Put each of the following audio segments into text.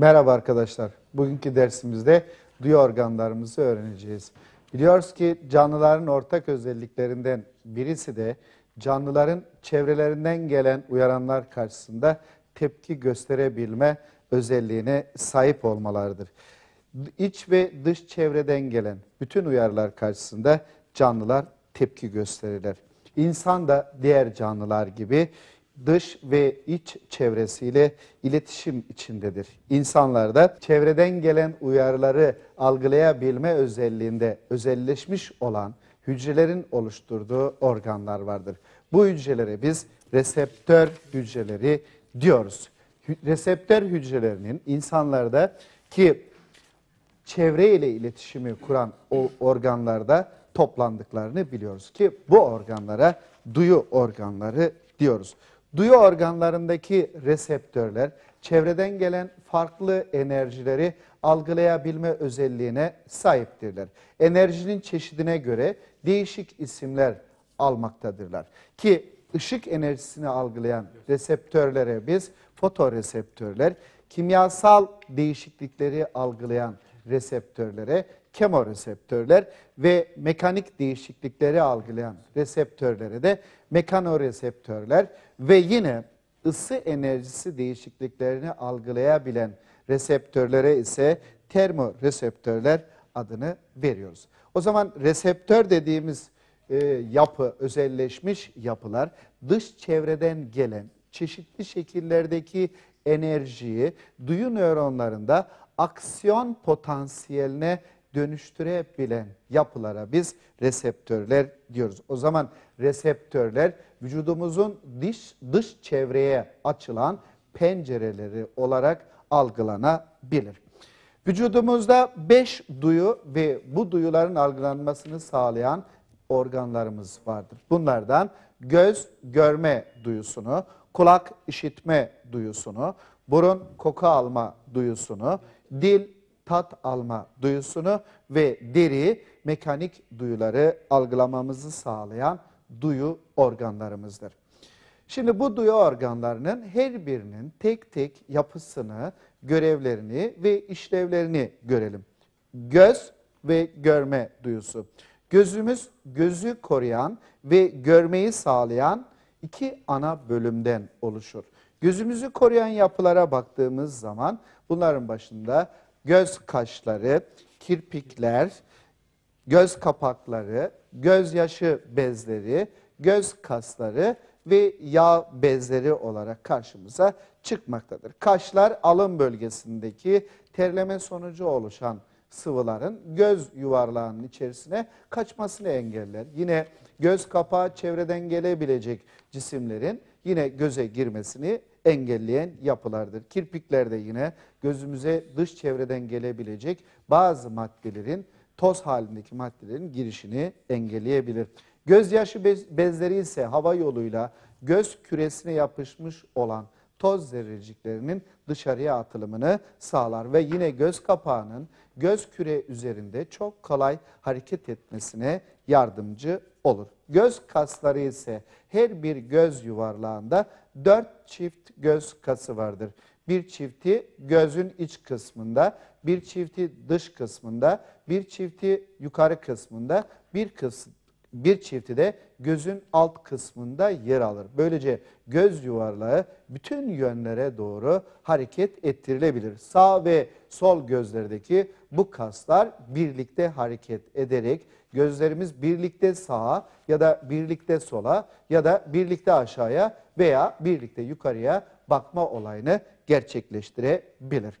Merhaba arkadaşlar. Bugünkü dersimizde duyu organlarımızı öğreneceğiz. Biliyoruz ki canlıların ortak özelliklerinden birisi de canlıların çevrelerinden gelen uyaranlar karşısında tepki gösterebilme özelliğine sahip olmalarıdır. İç ve dış çevreden gelen bütün uyarılar karşısında canlılar tepki gösterirler. İnsan da diğer canlılar gibi dış ve iç çevresiyle iletişim içindedir. İnsanlarda çevreden gelen uyarıları algılayabilme özelliğinde özelleşmiş olan hücrelerin oluşturduğu organlar vardır. Bu hücrelere biz reseptör hücreleri diyoruz. Reseptör hücrelerinin insanlarda ki çevre ile iletişimi kuran o organlarda toplandıklarını biliyoruz ki bu organlara duyu organları diyoruz. Duyu organlarındaki reseptörler çevreden gelen farklı enerjileri algılayabilme özelliğine sahiptirler. Enerjinin çeşidine göre değişik isimler almaktadırlar. Ki ışık enerjisini algılayan reseptörlere biz fotoreseptörler, kimyasal değişiklikleri algılayan reseptörlere kemoreseptörler ve mekanik değişiklikleri algılayan reseptörlere de mekanoreseptörler ve yine ısı enerjisi değişikliklerini algılayabilen reseptörlere ise termoreseptörler adını veriyoruz. O zaman reseptör dediğimiz e, yapı, özelleşmiş yapılar dış çevreden gelen çeşitli şekillerdeki enerjiyi duyu nöronlarında aksiyon potansiyeline dönüştürebilen yapılara biz reseptörler diyoruz. O zaman reseptörler vücudumuzun dış dış çevreye açılan pencereleri olarak algılanabilir. Vücudumuzda beş duyu ve bu duyuların algılanmasını sağlayan organlarımız vardır. Bunlardan göz görme duyusunu, kulak işitme duyusunu, burun koku alma duyusunu, dil tat alma duyusunu ve deri mekanik duyuları algılamamızı sağlayan duyu organlarımızdır. Şimdi bu duyu organlarının her birinin tek tek yapısını, görevlerini ve işlevlerini görelim. Göz ve görme duyusu. Gözümüz gözü koruyan ve görmeyi sağlayan iki ana bölümden oluşur. Gözümüzü koruyan yapılara baktığımız zaman bunların başında göz kaşları, kirpikler, göz kapakları, gözyaşı bezleri, göz kasları ve yağ bezleri olarak karşımıza çıkmaktadır. Kaşlar alın bölgesindeki terleme sonucu oluşan sıvıların göz yuvarlağının içerisine kaçmasını engeller. Yine göz kapağı çevreden gelebilecek cisimlerin yine göze girmesini engelleyen yapılardır. Kirpiklerde yine gözümüze dış çevreden gelebilecek bazı maddelerin toz halindeki maddelerin girişini engelleyebilir. Gözyaşı bez, bezleri ise hava yoluyla göz küresine yapışmış olan toz zerreciklerinin dışarıya atılımını sağlar ve yine göz kapağının göz küre üzerinde çok kolay hareket etmesine yardımcı olur. Göz kasları ise her bir göz yuvarlağında dört çift göz kası vardır. Bir çifti gözün iç kısmında, bir çifti dış kısmında, bir çifti yukarı kısmında, bir kıs bir çifti de gözün alt kısmında yer alır. Böylece göz yuvarlağı bütün yönlere doğru hareket ettirilebilir. Sağ ve sol gözlerdeki bu kaslar birlikte hareket ederek gözlerimiz birlikte sağa ya da birlikte sola ya da birlikte aşağıya veya birlikte yukarıya bakma olayını gerçekleştirebilir.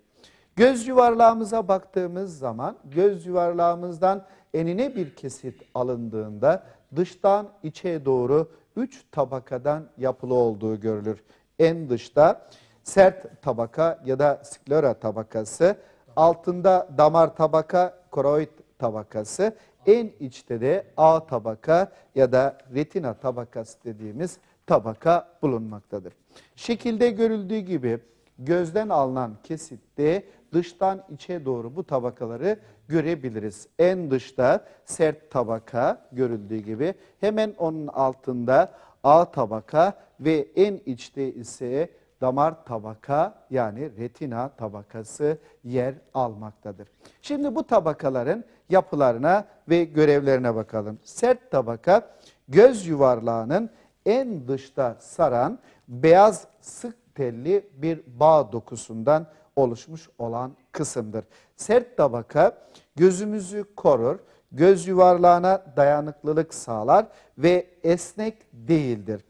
Göz yuvarlağımıza baktığımız zaman göz yuvarlağımızdan enine bir kesit alındığında dıştan içe doğru 3 tabakadan yapılı olduğu görülür. En dışta sert tabaka ya da sklera tabakası, altında damar tabaka, koroid tabakası, en içte de A tabaka ya da retina tabakası dediğimiz tabaka bulunmaktadır. Şekilde görüldüğü gibi gözden alınan kesitte dıştan içe doğru bu tabakaları görebiliriz. En dışta sert tabaka görüldüğü gibi hemen onun altında A tabaka ve en içte ise damar tabaka yani retina tabakası yer almaktadır. Şimdi bu tabakaların yapılarına ve görevlerine bakalım. Sert tabaka göz yuvarlağının en dışta saran beyaz sık telli bir bağ dokusundan oluşmuş olan kısımdır. Sert tabaka gözümüzü korur, göz yuvarlağına dayanıklılık sağlar ve esnek değildir.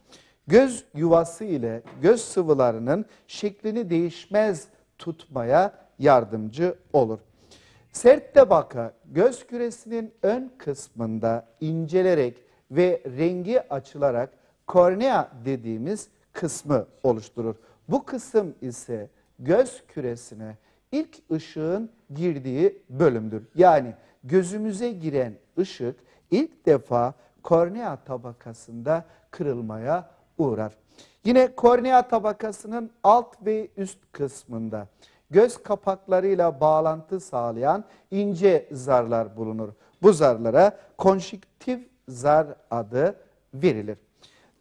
Göz yuvası ile göz sıvılarının şeklini değişmez tutmaya yardımcı olur. Sert tabaka göz küresinin ön kısmında incelerek ve rengi açılarak kornea dediğimiz kısmı oluşturur. Bu kısım ise göz küresine ilk ışığın girdiği bölümdür. Yani gözümüze giren ışık ilk defa kornea tabakasında kırılmaya uğrar. Yine kornea tabakasının alt ve üst kısmında göz kapaklarıyla bağlantı sağlayan ince zarlar bulunur. Bu zarlara konjüktif zar adı verilir.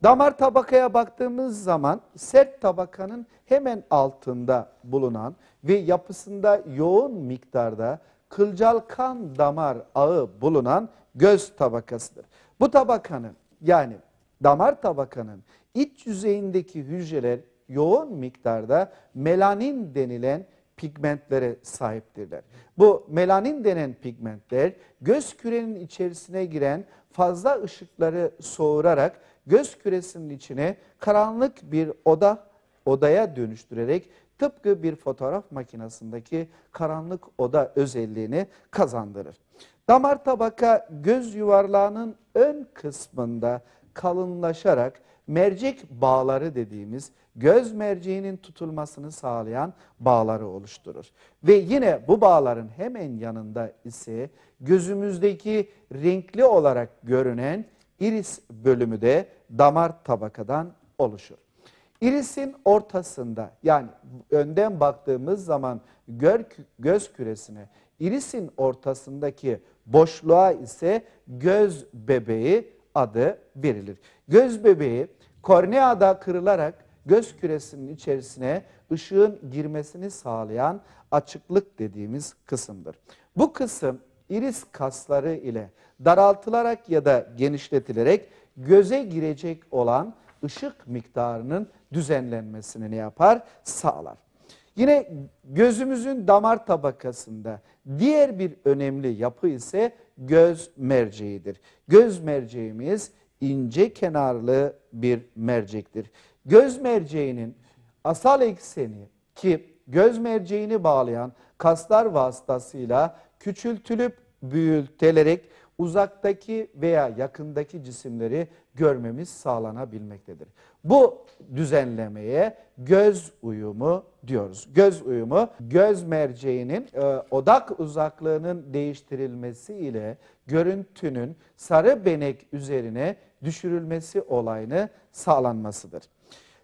Damar tabakaya baktığımız zaman sert tabakanın hemen altında bulunan ve yapısında yoğun miktarda kılcal kan damar ağı bulunan göz tabakasıdır. Bu tabakanın yani damar tabakanın iç yüzeyindeki hücreler yoğun miktarda melanin denilen pigmentlere sahiptirler. Bu melanin denen pigmentler göz kürenin içerisine giren fazla ışıkları soğurarak göz küresinin içine karanlık bir oda odaya dönüştürerek tıpkı bir fotoğraf makinesindeki karanlık oda özelliğini kazandırır. Damar tabaka göz yuvarlağının ön kısmında kalınlaşarak mercek bağları dediğimiz göz merceğinin tutulmasını sağlayan bağları oluşturur. Ve yine bu bağların hemen yanında ise gözümüzdeki renkli olarak görünen iris bölümü de damar tabakadan oluşur. İrisin ortasında yani önden baktığımız zaman gör, göz küresine irisin ortasındaki boşluğa ise göz bebeği adı verilir. Göz bebeği korneada kırılarak göz küresinin içerisine ışığın girmesini sağlayan açıklık dediğimiz kısımdır. Bu kısım iris kasları ile daraltılarak ya da genişletilerek göze girecek olan ışık miktarının düzenlenmesini yapar? Sağlar. Yine gözümüzün damar tabakasında diğer bir önemli yapı ise göz merceğidir. Göz merceğimiz ince kenarlı bir mercektir. Göz merceğinin asal ekseni ki göz merceğini bağlayan kaslar vasıtasıyla küçültülüp büyütülerek uzaktaki veya yakındaki cisimleri görmemiz sağlanabilmektedir. Bu düzenlemeye göz uyumu diyoruz. Göz uyumu göz merceğinin e, odak uzaklığının değiştirilmesi ile görüntünün sarı benek üzerine düşürülmesi olayını sağlanmasıdır.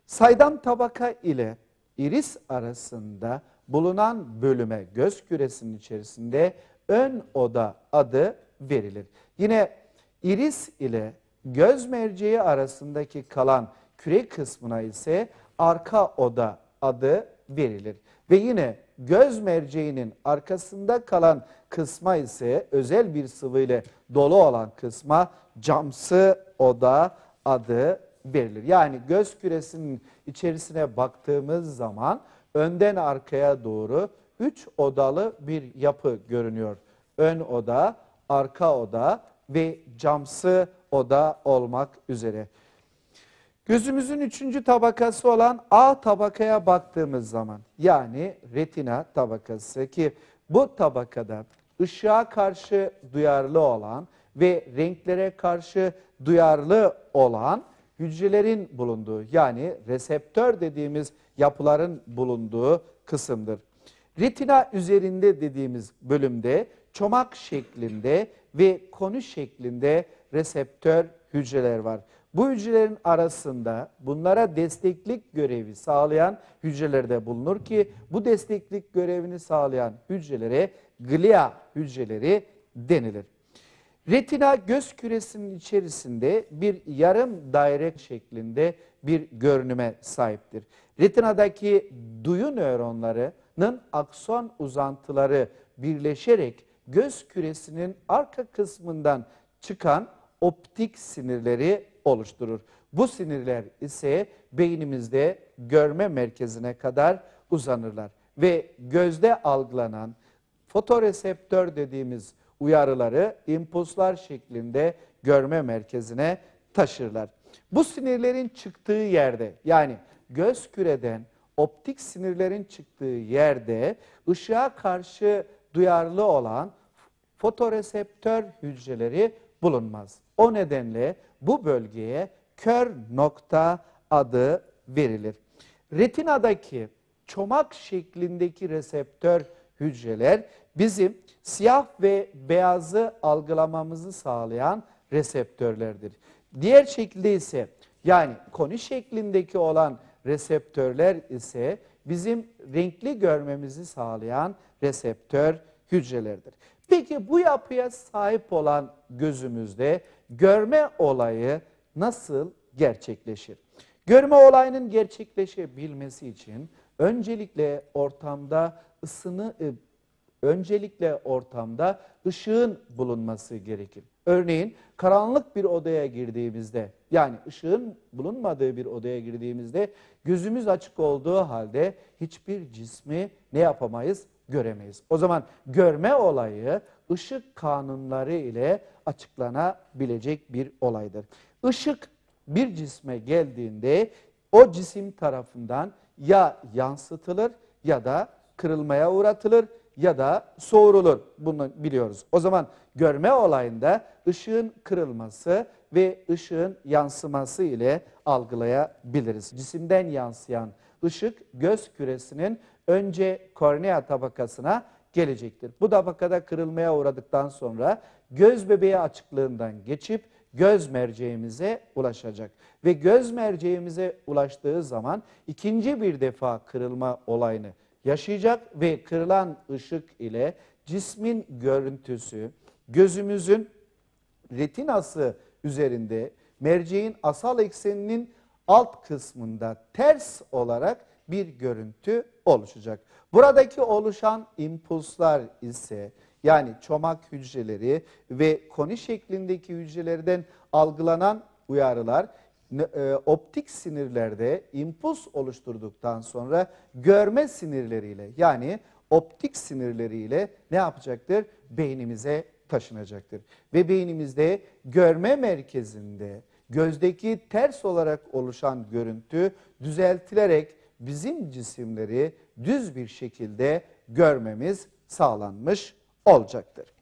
Saydam tabaka ile iris arasında bulunan bölüme göz küresinin içerisinde ön oda adı verilir. Yine iris ile göz merceği arasındaki kalan küre kısmına ise arka oda adı verilir. Ve yine göz merceğinin arkasında kalan kısma ise özel bir sıvı ile dolu olan kısma camsı oda adı verilir. Yani göz küresinin içerisine baktığımız zaman önden arkaya doğru üç odalı bir yapı görünüyor. Ön oda, arka oda ve camsı oda olmak üzere. Gözümüzün üçüncü tabakası olan A tabakaya baktığımız zaman yani retina tabakası ki bu tabakada ışığa karşı duyarlı olan ve renklere karşı duyarlı olan hücrelerin bulunduğu yani reseptör dediğimiz yapıların bulunduğu kısımdır. Retina üzerinde dediğimiz bölümde çomak şeklinde ve konu şeklinde reseptör hücreler var. Bu hücrelerin arasında bunlara desteklik görevi sağlayan hücreler de bulunur ki bu desteklik görevini sağlayan hücrelere glia hücreleri denilir. Retina göz küresinin içerisinde bir yarım daire şeklinde bir görünüme sahiptir. Retinadaki duyu nöronları nın akson uzantıları birleşerek göz küresinin arka kısmından çıkan optik sinirleri oluşturur. Bu sinirler ise beynimizde görme merkezine kadar uzanırlar ve gözde algılanan fotoreseptör dediğimiz uyarıları impulslar şeklinde görme merkezine taşırlar. Bu sinirlerin çıktığı yerde yani göz küreden optik sinirlerin çıktığı yerde ışığa karşı duyarlı olan fotoreseptör hücreleri bulunmaz. O nedenle bu bölgeye kör nokta adı verilir. Retinadaki çomak şeklindeki reseptör hücreler bizim siyah ve beyazı algılamamızı sağlayan reseptörlerdir. Diğer şekilde ise yani koni şeklindeki olan reseptörler ise bizim renkli görmemizi sağlayan reseptör hücrelerdir. Peki bu yapıya sahip olan gözümüzde görme olayı nasıl gerçekleşir? Görme olayının gerçekleşebilmesi için öncelikle ortamda ısını e, öncelikle ortamda ışığın bulunması gerekir. Örneğin karanlık bir odaya girdiğimizde yani ışığın bulunmadığı bir odaya girdiğimizde gözümüz açık olduğu halde hiçbir cismi ne yapamayız? Göremeyiz. O zaman görme olayı ışık kanunları ile açıklanabilecek bir olaydır. Işık bir cisme geldiğinde o cisim tarafından ya yansıtılır ya da kırılmaya uğratılır ya da soğurulur. Bunu biliyoruz. O zaman görme olayında ışığın kırılması ve ışığın yansıması ile algılayabiliriz. Cisimden yansıyan ışık göz küresinin önce kornea tabakasına gelecektir. Bu tabakada kırılmaya uğradıktan sonra göz bebeği açıklığından geçip göz merceğimize ulaşacak. Ve göz merceğimize ulaştığı zaman ikinci bir defa kırılma olayını yaşayacak ve kırılan ışık ile cismin görüntüsü, gözümüzün retinası üzerinde merceğin asal ekseninin alt kısmında ters olarak bir görüntü oluşacak. Buradaki oluşan impulslar ise yani çomak hücreleri ve koni şeklindeki hücrelerden algılanan uyarılar e, optik sinirlerde impuls oluşturduktan sonra görme sinirleriyle yani optik sinirleriyle ne yapacaktır? Beynimize taşınacaktır. Ve beynimizde görme merkezinde gözdeki ters olarak oluşan görüntü düzeltilerek bizim cisimleri düz bir şekilde görmemiz sağlanmış olacaktır.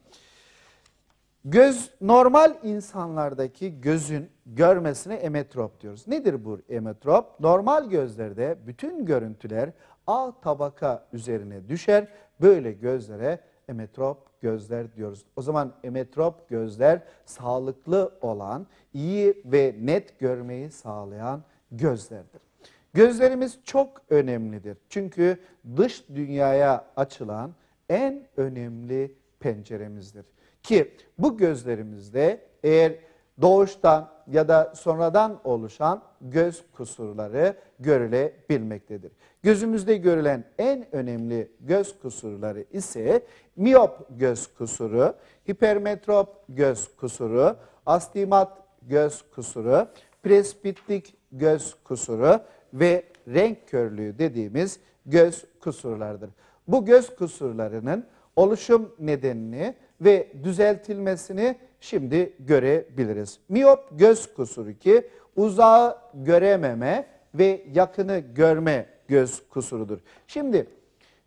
Göz normal insanlardaki gözün görmesine emetrop diyoruz. Nedir bu emetrop? Normal gözlerde bütün görüntüler A tabaka üzerine düşer. Böyle gözlere emetrop gözler diyoruz. O zaman emetrop gözler sağlıklı olan, iyi ve net görmeyi sağlayan gözlerdir. Gözlerimiz çok önemlidir. Çünkü dış dünyaya açılan en önemli penceremizdir. Ki bu gözlerimizde eğer doğuştan ya da sonradan oluşan göz kusurları görülebilmektedir. Gözümüzde görülen en önemli göz kusurları ise miyop göz kusuru, hipermetrop göz kusuru, astigmat göz kusuru, presbitlik göz kusuru ve renk körlüğü dediğimiz göz kusurlardır. Bu göz kusurlarının oluşum nedenini ve düzeltilmesini şimdi görebiliriz. Miyop göz kusuru ki uzağı görememe ve yakını görme göz kusurudur. Şimdi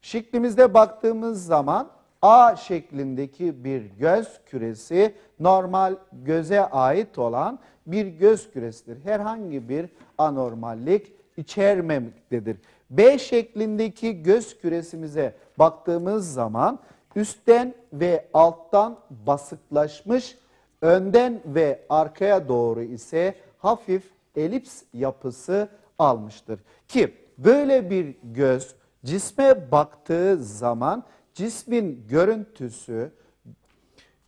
şeklimizde baktığımız zaman A şeklindeki bir göz küresi normal göze ait olan bir göz küresidir. Herhangi bir anormallik içermemektedir. B şeklindeki göz küresimize baktığımız zaman üstten ve alttan basıklaşmış Önden ve arkaya doğru ise hafif elips yapısı almıştır. Ki böyle bir göz cisme baktığı zaman cismin görüntüsü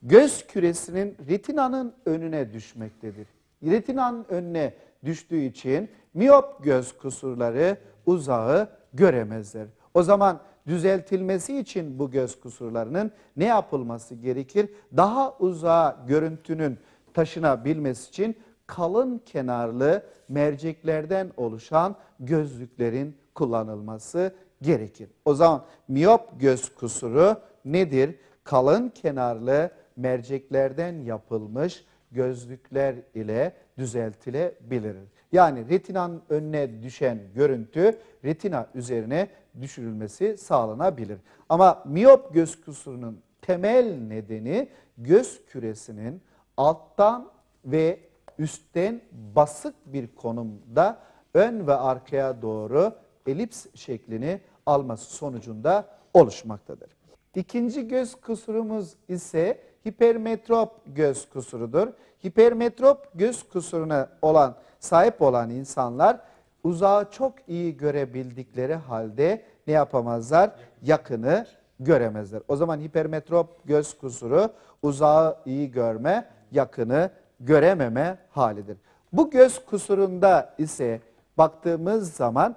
göz küresinin retinanın önüne düşmektedir. Retinanın önüne düştüğü için miyop göz kusurları uzağı göremezler. O zaman düzeltilmesi için bu göz kusurlarının ne yapılması gerekir? Daha uzağa görüntünün taşınabilmesi için kalın kenarlı merceklerden oluşan gözlüklerin kullanılması gerekir. O zaman miyop göz kusuru nedir? Kalın kenarlı merceklerden yapılmış gözlükler ile düzeltilebilir. Yani retinanın önüne düşen görüntü retina üzerine düşürülmesi sağlanabilir. Ama miyop göz kusurunun temel nedeni göz küresinin alttan ve üstten basık bir konumda ön ve arkaya doğru elips şeklini alması sonucunda oluşmaktadır. İkinci göz kusurumuz ise hipermetrop göz kusurudur hipermetrop göz kusuruna olan sahip olan insanlar uzağı çok iyi görebildikleri halde ne yapamazlar? Yakını göremezler. O zaman hipermetrop göz kusuru uzağı iyi görme, yakını görememe halidir. Bu göz kusurunda ise baktığımız zaman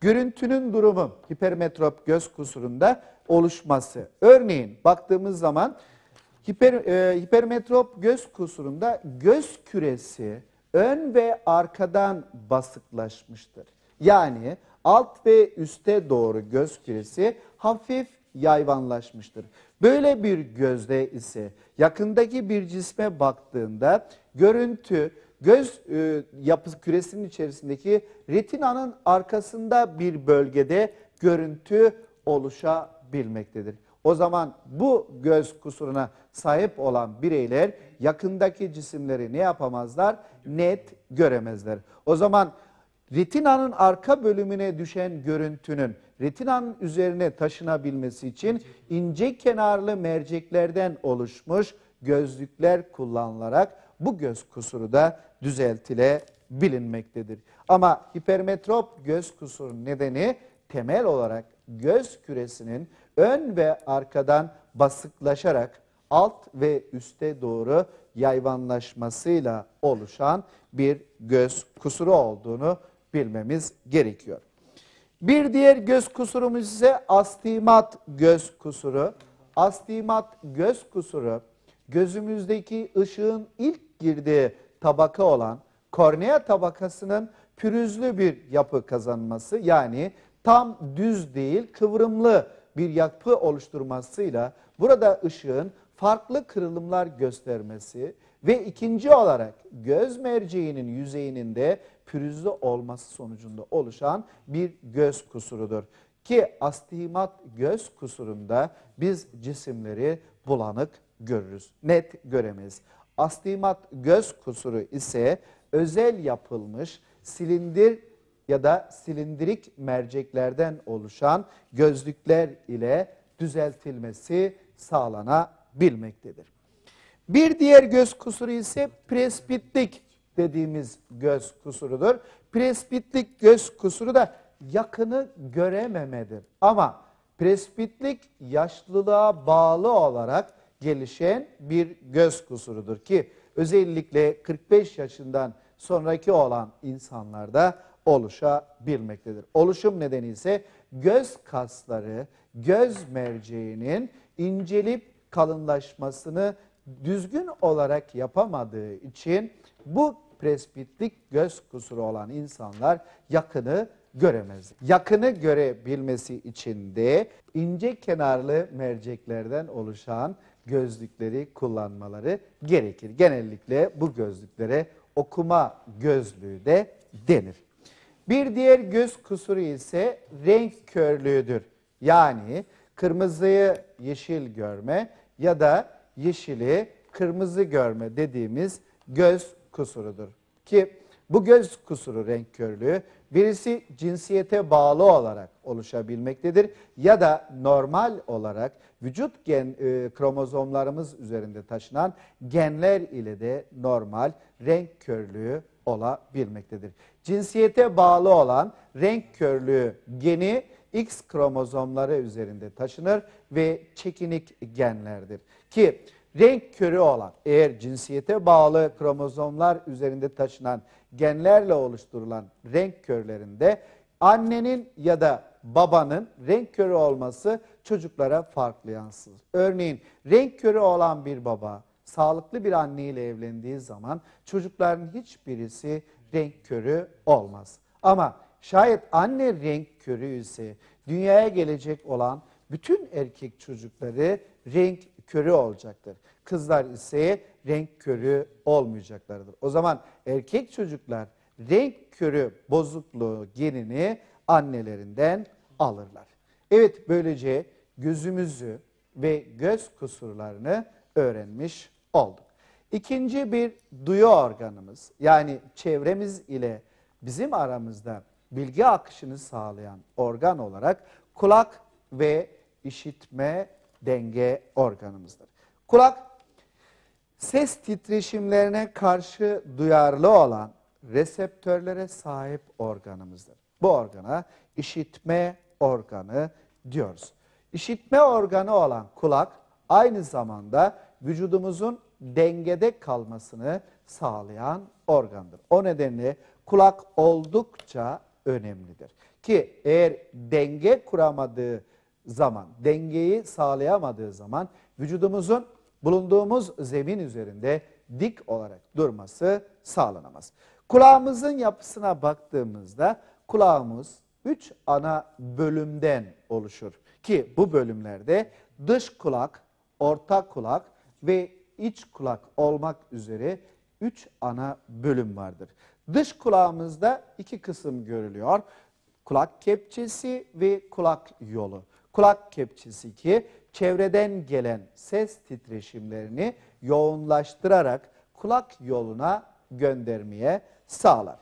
görüntünün durumu hipermetrop göz kusurunda oluşması. Örneğin baktığımız zaman Hiper, e, hipermetrop göz kusurunda göz küresi ön ve arkadan basıklaşmıştır. Yani alt ve üste doğru göz küresi hafif yayvanlaşmıştır. Böyle bir gözde ise yakındaki bir cisme baktığında görüntü göz e, yapı küresinin içerisindeki retinanın arkasında bir bölgede görüntü oluşabilmektedir. O zaman bu göz kusuruna sahip olan bireyler yakındaki cisimleri ne yapamazlar? Net göremezler. O zaman retinanın arka bölümüne düşen görüntünün retinanın üzerine taşınabilmesi için ince kenarlı merceklerden oluşmuş gözlükler kullanılarak bu göz kusuru da düzeltilebilinmektedir. Ama hipermetrop göz kusuru nedeni temel olarak göz küresinin ön ve arkadan basıklaşarak alt ve üste doğru yayvanlaşmasıyla oluşan bir göz kusuru olduğunu bilmemiz gerekiyor. Bir diğer göz kusurumuz ise astigmat göz kusuru. Astigmat göz kusuru gözümüzdeki ışığın ilk girdiği tabaka olan kornea tabakasının pürüzlü bir yapı kazanması yani tam düz değil kıvrımlı bir yapı oluşturmasıyla burada ışığın farklı kırılımlar göstermesi ve ikinci olarak göz merceğinin yüzeyinin de pürüzlü olması sonucunda oluşan bir göz kusurudur. Ki astigmat göz kusurunda biz cisimleri bulanık görürüz, net göremeyiz. Astigmat göz kusuru ise özel yapılmış silindir ya da silindirik merceklerden oluşan gözlükler ile düzeltilmesi sağlanabilmektedir. Bir diğer göz kusuru ise presbitlik dediğimiz göz kusurudur. Presbitlik göz kusuru da yakını görememedir. Ama presbitlik yaşlılığa bağlı olarak gelişen bir göz kusurudur ki özellikle 45 yaşından sonraki olan insanlarda oluşabilmektedir. Oluşum nedeni ise göz kasları, göz merceğinin incelip kalınlaşmasını düzgün olarak yapamadığı için bu presbitlik göz kusuru olan insanlar yakını göremez. Yakını görebilmesi için de ince kenarlı merceklerden oluşan gözlükleri kullanmaları gerekir. Genellikle bu gözlüklere okuma gözlüğü de denir. Bir diğer göz kusuru ise renk körlüğüdür. Yani kırmızıyı yeşil görme ya da yeşili kırmızı görme dediğimiz göz kusurudur. Ki bu göz kusuru renk körlüğü birisi cinsiyete bağlı olarak oluşabilmektedir ya da normal olarak vücut gen e, kromozomlarımız üzerinde taşınan genler ile de normal renk körlüğü olabilmektedir. Cinsiyete bağlı olan renk körlüğü geni X kromozomları üzerinde taşınır ve çekinik genlerdir. Ki renk körü olan eğer cinsiyete bağlı kromozomlar üzerinde taşınan genlerle oluşturulan renk körlerinde annenin ya da babanın renk körü olması çocuklara farklı yansır. Örneğin renk körü olan bir baba sağlıklı bir anneyle evlendiği zaman çocukların hiçbirisi renk körü olmaz. Ama şayet anne renk körü ise dünyaya gelecek olan bütün erkek çocukları renk körü olacaktır. Kızlar ise renk körü olmayacaklardır. O zaman erkek çocuklar renk körü bozukluğu genini annelerinden alırlar. Evet böylece gözümüzü ve göz kusurlarını öğrenmiş olduk. İkinci bir duyu organımız yani çevremiz ile bizim aramızda bilgi akışını sağlayan organ olarak kulak ve işitme denge organımızdır. Kulak ses titreşimlerine karşı duyarlı olan reseptörlere sahip organımızdır. Bu organa işitme organı diyoruz. İşitme organı olan kulak aynı zamanda vücudumuzun dengede kalmasını sağlayan organdır. O nedenle kulak oldukça önemlidir. Ki eğer denge kuramadığı zaman, dengeyi sağlayamadığı zaman vücudumuzun bulunduğumuz zemin üzerinde dik olarak durması sağlanamaz. Kulağımızın yapısına baktığımızda kulağımız üç ana bölümden oluşur. Ki bu bölümlerde dış kulak, orta kulak ve iç kulak olmak üzere üç ana bölüm vardır. Dış kulağımızda iki kısım görülüyor. Kulak kepçesi ve kulak yolu. Kulak kepçesi ki çevreden gelen ses titreşimlerini yoğunlaştırarak kulak yoluna göndermeye sağlar.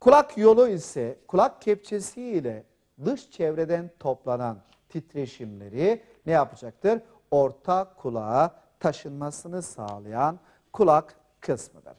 Kulak yolu ise kulak kepçesi ile dış çevreden toplanan titreşimleri ne yapacaktır? Orta kulağa taşınmasını sağlayan kulak kısmıdır.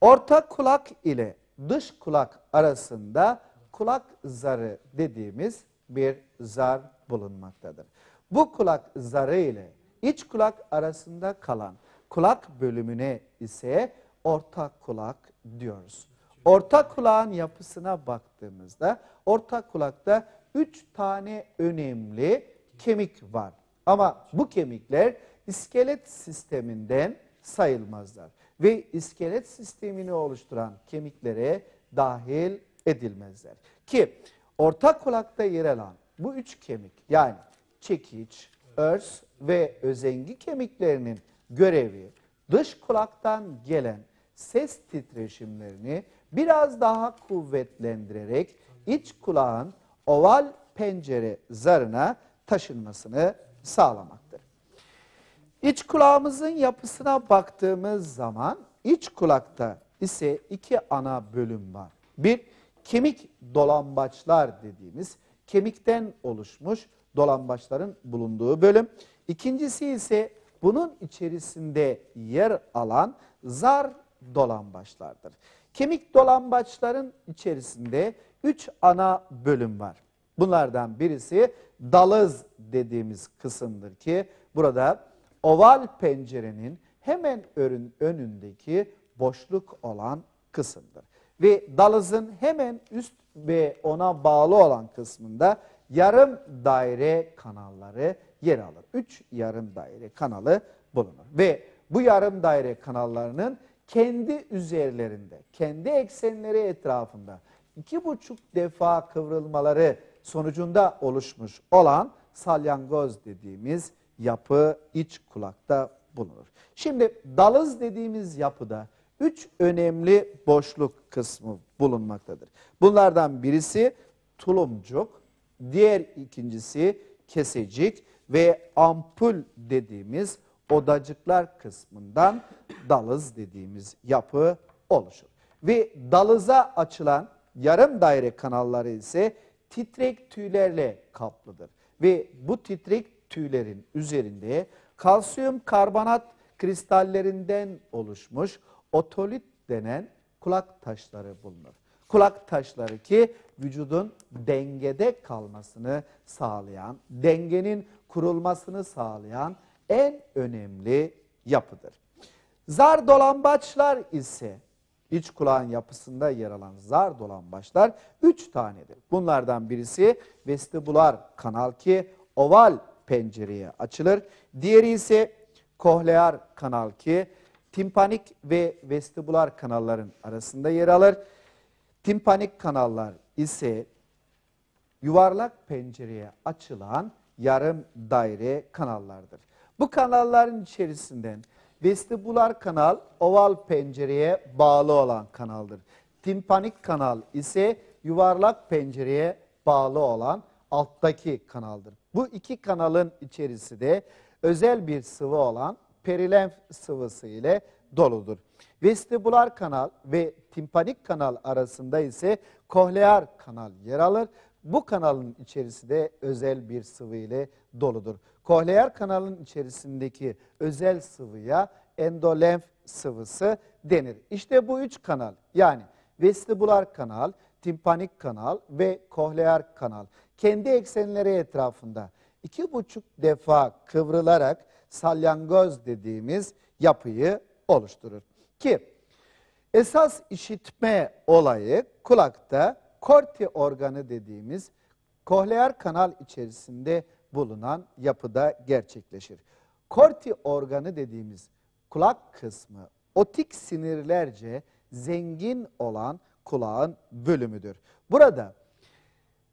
Orta kulak ile dış kulak arasında kulak zarı dediğimiz bir zar bulunmaktadır. Bu kulak zarı ile iç kulak arasında kalan kulak bölümüne ise orta kulak diyoruz. Orta kulağın yapısına baktığımızda orta kulakta üç tane önemli kemik var. Ama bu kemikler iskelet sisteminden sayılmazlar ve iskelet sistemini oluşturan kemiklere dahil edilmezler. Ki orta kulakta yer alan bu üç kemik yani çekiç, örs ve özengi kemiklerinin görevi dış kulaktan gelen ses titreşimlerini biraz daha kuvvetlendirerek iç kulağın oval pencere zarına taşınmasını sağlamak. İç kulağımızın yapısına baktığımız zaman iç kulakta ise iki ana bölüm var. Bir kemik dolambaçlar dediğimiz kemikten oluşmuş dolambaçların bulunduğu bölüm. İkincisi ise bunun içerisinde yer alan zar dolambaçlardır. Kemik dolambaçların içerisinde üç ana bölüm var. Bunlardan birisi dalız dediğimiz kısımdır ki burada oval pencerenin hemen önündeki boşluk olan kısımdır. Ve dalızın hemen üst ve ona bağlı olan kısmında yarım daire kanalları yer alır. Üç yarım daire kanalı bulunur. Ve bu yarım daire kanallarının kendi üzerlerinde, kendi eksenleri etrafında iki buçuk defa kıvrılmaları sonucunda oluşmuş olan salyangoz dediğimiz yapı iç kulakta bulunur. Şimdi dalız dediğimiz yapıda üç önemli boşluk kısmı bulunmaktadır. Bunlardan birisi tulumcuk, diğer ikincisi kesecik ve ampul dediğimiz odacıklar kısmından dalız dediğimiz yapı oluşur. Ve dalıza açılan yarım daire kanalları ise titrek tüylerle kaplıdır. Ve bu titrek tüylerin üzerinde kalsiyum karbonat kristallerinden oluşmuş otolit denen kulak taşları bulunur. Kulak taşları ki vücudun dengede kalmasını sağlayan, dengenin kurulmasını sağlayan en önemli yapıdır. Zar dolambaçlar ise iç kulağın yapısında yer alan zar dolambaçlar 3 tanedir. Bunlardan birisi vestibular kanal ki oval pencereye açılır. Diğeri ise kohlear kanal ki timpanik ve vestibular kanalların arasında yer alır. Timpanik kanallar ise yuvarlak pencereye açılan yarım daire kanallardır. Bu kanalların içerisinden vestibular kanal oval pencereye bağlı olan kanaldır. Timpanik kanal ise yuvarlak pencereye bağlı olan alttaki kanaldır. Bu iki kanalın içerisinde özel bir sıvı olan perilenf sıvısı ile doludur. Vestibular kanal ve timpanik kanal arasında ise kohlear kanal yer alır. Bu kanalın içerisinde özel bir sıvı ile doludur. Kohlear kanalın içerisindeki özel sıvıya endolenf sıvısı denir. İşte bu üç kanal yani vestibular kanal, timpanik kanal ve kohlear kanal kendi eksenleri etrafında iki buçuk defa kıvrılarak salyangoz dediğimiz yapıyı oluşturur. Ki esas işitme olayı kulakta korti organı dediğimiz kohlear kanal içerisinde bulunan yapıda gerçekleşir. Korti organı dediğimiz kulak kısmı otik sinirlerce zengin olan kulağın bölümüdür. Burada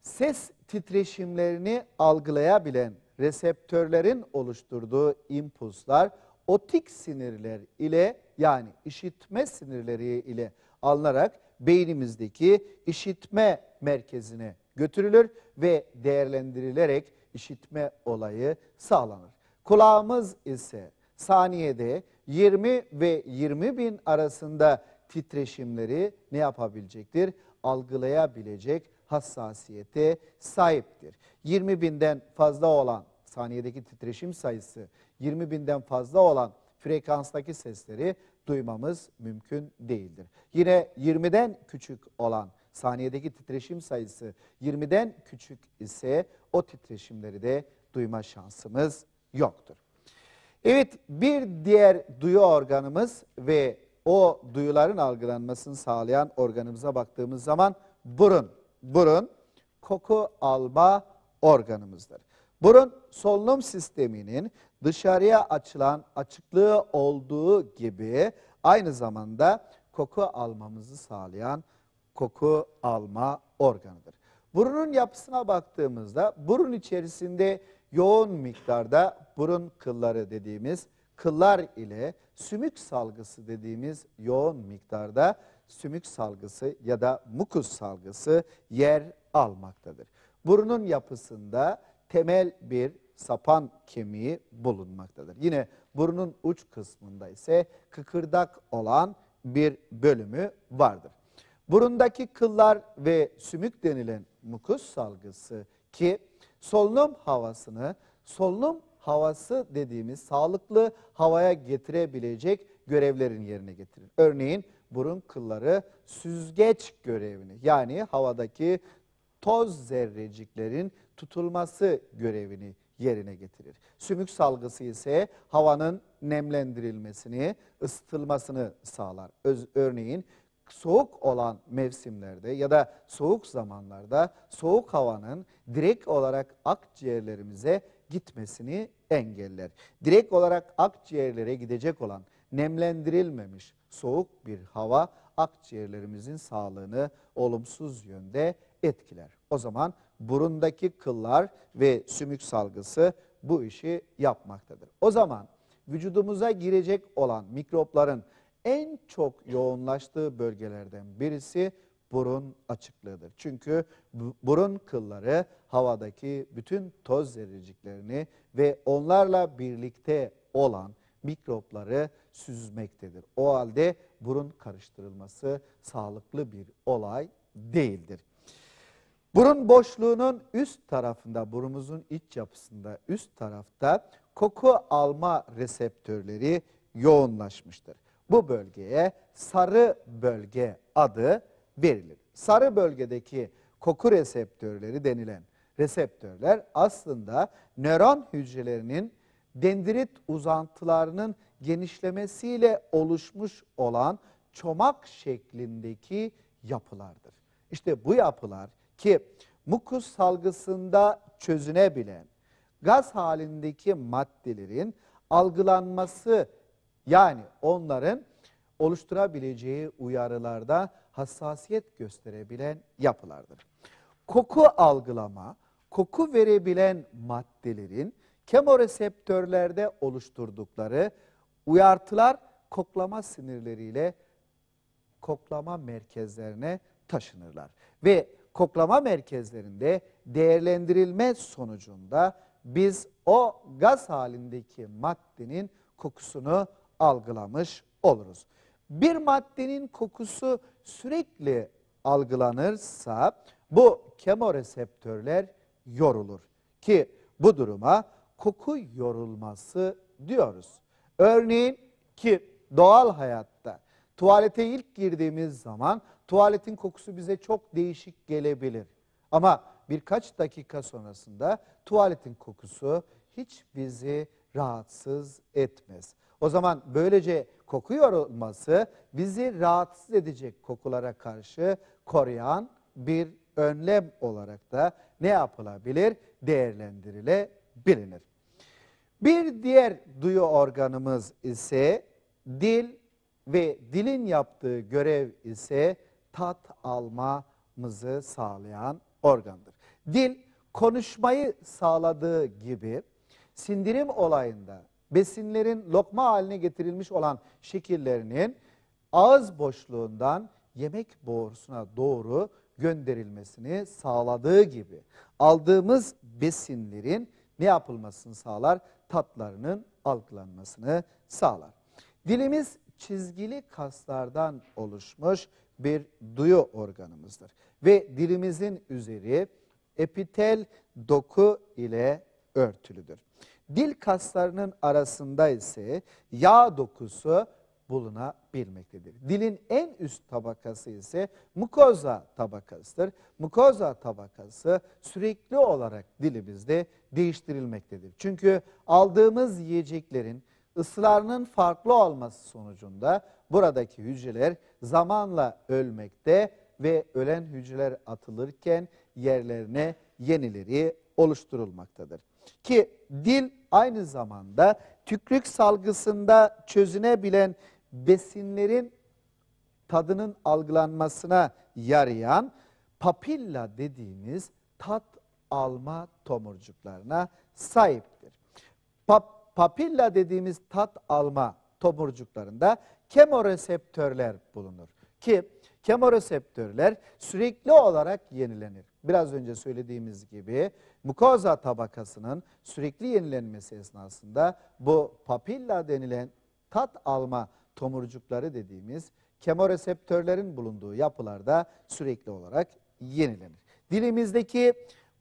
ses titreşimlerini algılayabilen reseptörlerin oluşturduğu impulslar otik sinirler ile yani işitme sinirleri ile alınarak beynimizdeki işitme merkezine götürülür ve değerlendirilerek işitme olayı sağlanır. Kulağımız ise saniyede 20 ve 20 bin arasında titreşimleri ne yapabilecektir? Algılayabilecek hassasiyete sahiptir. 20 binden fazla olan saniyedeki titreşim sayısı 20 binden fazla olan frekanstaki sesleri duymamız mümkün değildir. Yine 20'den küçük olan saniyedeki titreşim sayısı 20'den küçük ise o titreşimleri de duyma şansımız yoktur. Evet bir diğer duyu organımız ve o duyuların algılanmasını sağlayan organımıza baktığımız zaman burun burun koku alma organımızdır. Burun solunum sisteminin dışarıya açılan açıklığı olduğu gibi aynı zamanda koku almamızı sağlayan koku alma organıdır. Burunun yapısına baktığımızda burun içerisinde yoğun miktarda burun kılları dediğimiz kıllar ile sümük salgısı dediğimiz yoğun miktarda sümük salgısı ya da mukus salgısı yer almaktadır. Burunun yapısında temel bir sapan kemiği bulunmaktadır. Yine burunun uç kısmında ise kıkırdak olan bir bölümü vardır. Burundaki kıllar ve sümük denilen mukus salgısı ki solunum havasını solunum havası dediğimiz sağlıklı havaya getirebilecek görevlerin yerine getirir. Örneğin burun kılları süzgeç görevini yani havadaki toz zerreciklerin tutulması görevini yerine getirir. Sümük salgısı ise havanın nemlendirilmesini, ısıtılmasını sağlar. Öz, örneğin soğuk olan mevsimlerde ya da soğuk zamanlarda soğuk havanın direkt olarak akciğerlerimize gitmesini engeller. Direkt olarak akciğerlere gidecek olan nemlendirilmemiş soğuk bir hava akciğerlerimizin sağlığını olumsuz yönde etkiler. O zaman burundaki kıllar ve sümük salgısı bu işi yapmaktadır. O zaman vücudumuza girecek olan mikropların en çok yoğunlaştığı bölgelerden birisi burun açıklığıdır. Çünkü burun kılları havadaki bütün toz zerreciklerini ve onlarla birlikte olan mikropları süzmektedir. O halde burun karıştırılması sağlıklı bir olay değildir. Burun boşluğunun üst tarafında, burumuzun iç yapısında üst tarafta koku alma reseptörleri yoğunlaşmıştır. Bu bölgeye sarı bölge adı verilir. Sarı bölgedeki koku reseptörleri denilen reseptörler aslında nöron hücrelerinin dendrit uzantılarının genişlemesiyle oluşmuş olan çomak şeklindeki yapılardır. İşte bu yapılar ki mukus salgısında çözünebilen gaz halindeki maddelerin algılanması yani onların oluşturabileceği uyarılarda hassasiyet gösterebilen yapılardır. Koku algılama, koku verebilen maddelerin kemoreseptörlerde oluşturdukları uyartılar koklama sinirleriyle koklama merkezlerine taşınırlar. Ve koklama merkezlerinde değerlendirilme sonucunda biz o gaz halindeki maddenin kokusunu algılamış oluruz. Bir maddenin kokusu sürekli algılanırsa bu kemoreseptörler yorulur. Ki bu duruma koku yorulması diyoruz. Örneğin ki doğal hayatta tuvalete ilk girdiğimiz zaman tuvaletin kokusu bize çok değişik gelebilir. Ama birkaç dakika sonrasında tuvaletin kokusu hiç bizi rahatsız etmez. O zaman böylece kokuyor olması bizi rahatsız edecek kokulara karşı koruyan bir önlem olarak da ne yapılabilir? Değerlendirilebilir. Bir diğer duyu organımız ise dil ve dilin yaptığı görev ise tat almamızı sağlayan organdır. Dil konuşmayı sağladığı gibi sindirim olayında besinlerin lokma haline getirilmiş olan şekillerinin ağız boşluğundan yemek borusuna doğru gönderilmesini sağladığı gibi aldığımız besinlerin ne yapılmasını sağlar? Tatlarının algılanmasını sağlar. Dilimiz çizgili kaslardan oluşmuş bir duyu organımızdır. Ve dilimizin üzeri epitel doku ile örtülüdür dil kaslarının arasında ise yağ dokusu bulunabilmektedir. Dilin en üst tabakası ise mukoza tabakasıdır. Mukoza tabakası sürekli olarak dilimizde değiştirilmektedir. Çünkü aldığımız yiyeceklerin ısrarının farklı olması sonucunda buradaki hücreler zamanla ölmekte ve ölen hücreler atılırken yerlerine yenileri oluşturulmaktadır. Ki dil aynı zamanda tükürük salgısında çözünebilen besinlerin tadının algılanmasına yarayan papilla dediğimiz tat alma tomurcuklarına sahiptir. Pap papilla dediğimiz tat alma tomurcuklarında kemoreseptörler bulunur ki kemoreseptörler sürekli olarak yenilenir biraz önce söylediğimiz gibi mukoza tabakasının sürekli yenilenmesi esnasında bu papilla denilen tat alma tomurcukları dediğimiz kemoreseptörlerin bulunduğu yapılarda sürekli olarak yenilenir. Dilimizdeki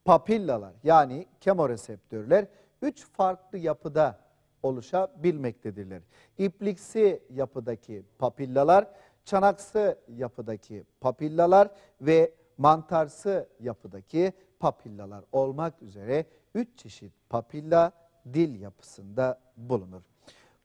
papillalar yani kemoreseptörler üç farklı yapıda oluşabilmektedirler. İpliksi yapıdaki papillalar, çanaksı yapıdaki papillalar ve mantarsı yapıdaki papillalar olmak üzere üç çeşit papilla dil yapısında bulunur.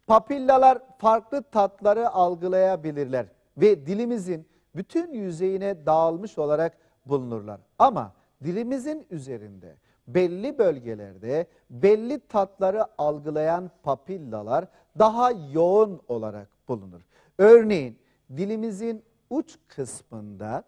Papillalar farklı tatları algılayabilirler ve dilimizin bütün yüzeyine dağılmış olarak bulunurlar. Ama dilimizin üzerinde belli bölgelerde belli tatları algılayan papillalar daha yoğun olarak bulunur. Örneğin dilimizin uç kısmında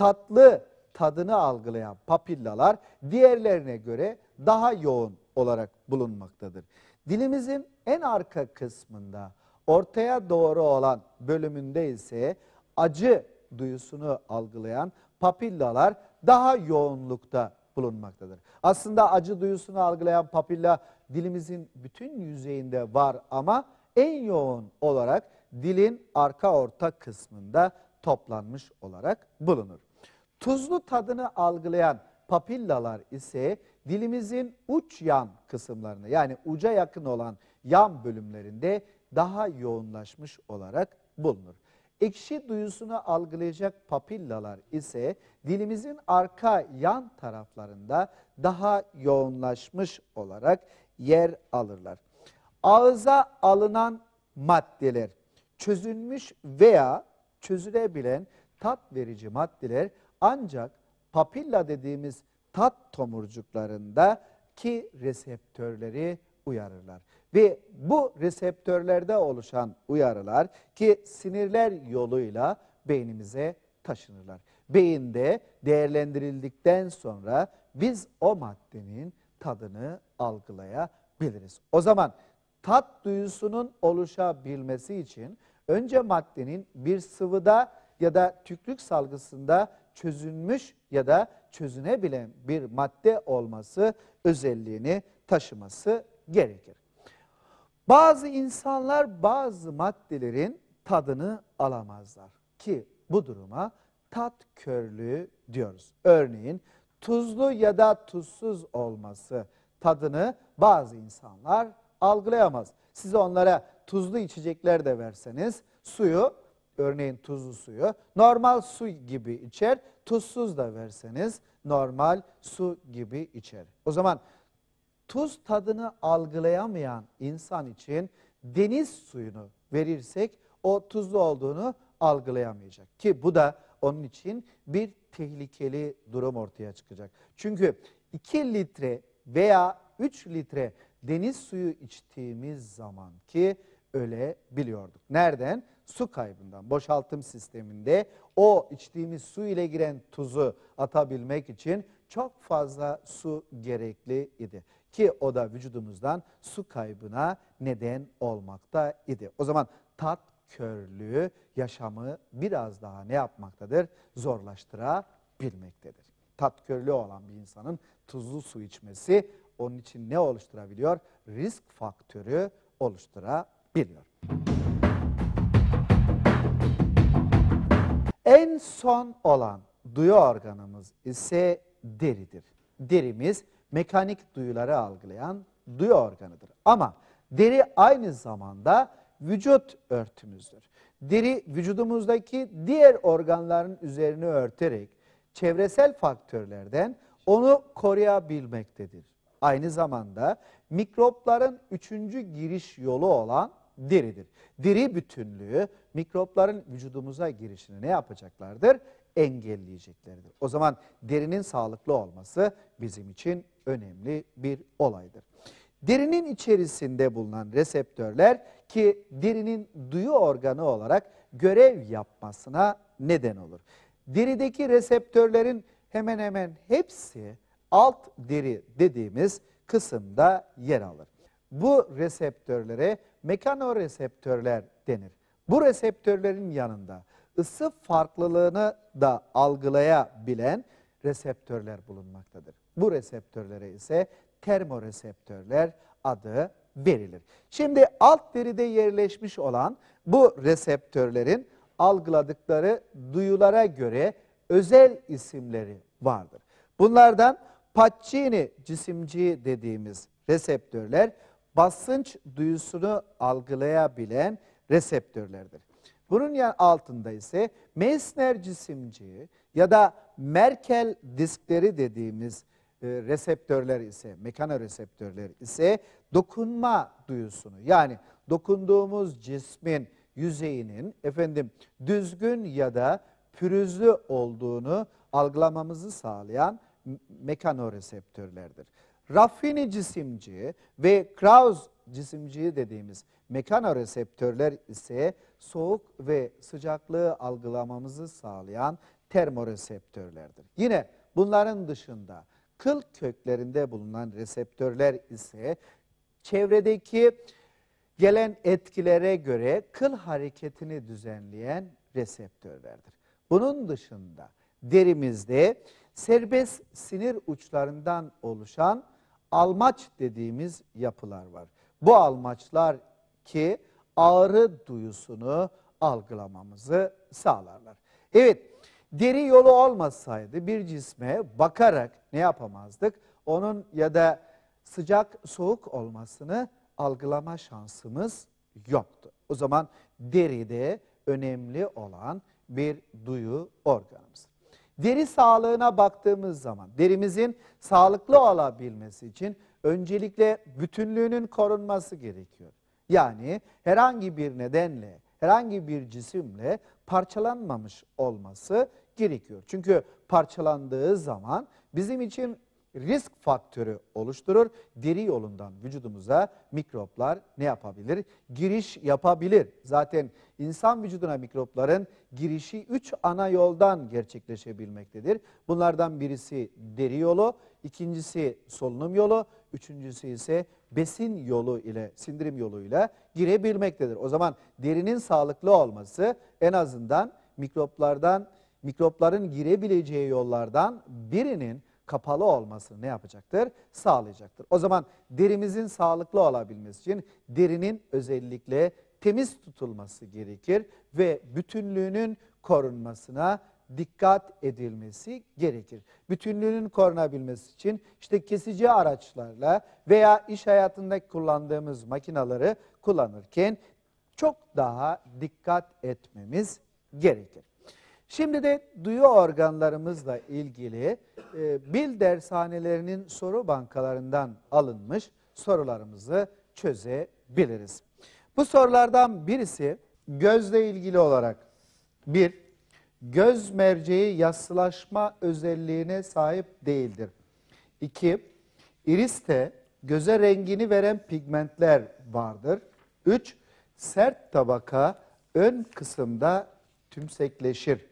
tatlı tadını algılayan papillalar diğerlerine göre daha yoğun olarak bulunmaktadır. Dilimizin en arka kısmında ortaya doğru olan bölümünde ise acı duyusunu algılayan papillalar daha yoğunlukta bulunmaktadır. Aslında acı duyusunu algılayan papilla dilimizin bütün yüzeyinde var ama en yoğun olarak dilin arka orta kısmında toplanmış olarak bulunur. Tuzlu tadını algılayan papillalar ise dilimizin uç yan kısımlarını yani uca yakın olan yan bölümlerinde daha yoğunlaşmış olarak bulunur. Ekşi duyusunu algılayacak papillalar ise dilimizin arka yan taraflarında daha yoğunlaşmış olarak yer alırlar. Ağıza alınan maddeler çözülmüş veya çözülebilen tat verici maddeler ancak papilla dediğimiz tat tomurcuklarında ki reseptörleri uyarırlar. Ve bu reseptörlerde oluşan uyarılar ki sinirler yoluyla beynimize taşınırlar. Beyinde değerlendirildikten sonra biz o maddenin tadını algılayabiliriz. O zaman tat duyusunun oluşabilmesi için önce maddenin bir sıvıda ya da tüklük salgısında çözünmüş ya da çözünebilen bir madde olması özelliğini taşıması gerekir. Bazı insanlar bazı maddelerin tadını alamazlar ki bu duruma tat körlüğü diyoruz. Örneğin tuzlu ya da tuzsuz olması tadını bazı insanlar algılayamaz. Siz onlara tuzlu içecekler de verseniz suyu Örneğin tuzlu suyu normal su gibi içer. Tuzsuz da verseniz normal su gibi içer. O zaman tuz tadını algılayamayan insan için deniz suyunu verirsek o tuzlu olduğunu algılayamayacak. Ki bu da onun için bir tehlikeli durum ortaya çıkacak. Çünkü 2 litre veya 3 litre deniz suyu içtiğimiz zaman ki öyle biliyorduk. Nereden? su kaybından, boşaltım sisteminde o içtiğimiz su ile giren tuzu atabilmek için çok fazla su gerekli idi. Ki o da vücudumuzdan su kaybına neden olmakta idi. O zaman tat körlüğü yaşamı biraz daha ne yapmaktadır? Zorlaştırabilmektedir. Tat körlüğü olan bir insanın tuzlu su içmesi onun için ne oluşturabiliyor? Risk faktörü oluşturabiliyor. En son olan duyu organımız ise deridir. Derimiz mekanik duyuları algılayan duyu organıdır. Ama deri aynı zamanda vücut örtümüzdür. Deri vücudumuzdaki diğer organların üzerine örterek çevresel faktörlerden onu koruyabilmektedir. Aynı zamanda mikropların üçüncü giriş yolu olan deridir. Deri bütünlüğü mikropların vücudumuza girişini ne yapacaklardır? Engelleyeceklerdir. O zaman derinin sağlıklı olması bizim için önemli bir olaydır. Derinin içerisinde bulunan reseptörler ki derinin duyu organı olarak görev yapmasına neden olur. Derideki reseptörlerin hemen hemen hepsi alt deri dediğimiz kısımda yer alır. Bu reseptörlere mekanoreseptörler denir. Bu reseptörlerin yanında ısı farklılığını da algılayabilen reseptörler bulunmaktadır. Bu reseptörlere ise termoreseptörler adı verilir. Şimdi alt deride yerleşmiş olan bu reseptörlerin algıladıkları duyulara göre özel isimleri vardır. Bunlardan Pacini cisimci dediğimiz reseptörler basınç duyusunu algılayabilen reseptörlerdir. Bunun yan altında ise Meissner cisimci ya da Merkel diskleri dediğimiz e, reseptörler ise, mekanoreseptörler ise dokunma duyusunu yani dokunduğumuz cismin yüzeyinin efendim düzgün ya da pürüzlü olduğunu algılamamızı sağlayan mekanoreseptörlerdir. Raffini cisimci ve Kraus cisimci dediğimiz mekanoreseptörler ise soğuk ve sıcaklığı algılamamızı sağlayan termoreseptörlerdir. Yine bunların dışında kıl köklerinde bulunan reseptörler ise çevredeki gelen etkilere göre kıl hareketini düzenleyen reseptörlerdir. Bunun dışında derimizde serbest sinir uçlarından oluşan almaç dediğimiz yapılar var. Bu almaçlar ki ağrı duyusunu algılamamızı sağlarlar. Evet, deri yolu olmasaydı bir cisme bakarak ne yapamazdık? Onun ya da sıcak soğuk olmasını algılama şansımız yoktu. O zaman deride önemli olan bir duyu organımız. Deri sağlığına baktığımız zaman derimizin sağlıklı olabilmesi için öncelikle bütünlüğünün korunması gerekiyor. Yani herhangi bir nedenle, herhangi bir cisimle parçalanmamış olması gerekiyor. Çünkü parçalandığı zaman bizim için risk faktörü oluşturur. Deri yolundan vücudumuza mikroplar ne yapabilir? Giriş yapabilir. Zaten insan vücuduna mikropların girişi 3 ana yoldan gerçekleşebilmektedir. Bunlardan birisi deri yolu, ikincisi solunum yolu, üçüncüsü ise besin yolu ile, sindirim yolu ile girebilmektedir. O zaman derinin sağlıklı olması en azından mikroplardan mikropların girebileceği yollardan birinin kapalı olmasını ne yapacaktır? Sağlayacaktır. O zaman derimizin sağlıklı olabilmesi için derinin özellikle temiz tutulması gerekir ve bütünlüğünün korunmasına dikkat edilmesi gerekir. Bütünlüğünün korunabilmesi için işte kesici araçlarla veya iş hayatında kullandığımız makinaları kullanırken çok daha dikkat etmemiz gerekir. Şimdi de duyu organlarımızla ilgili e, Bil Dershanelerinin soru bankalarından alınmış sorularımızı çözebiliriz. Bu sorulardan birisi gözle ilgili olarak bir Göz merceği yassılaşma özelliğine sahip değildir. İki iriste göze rengini veren pigmentler vardır. Üç Sert tabaka ön kısımda tümsekleşir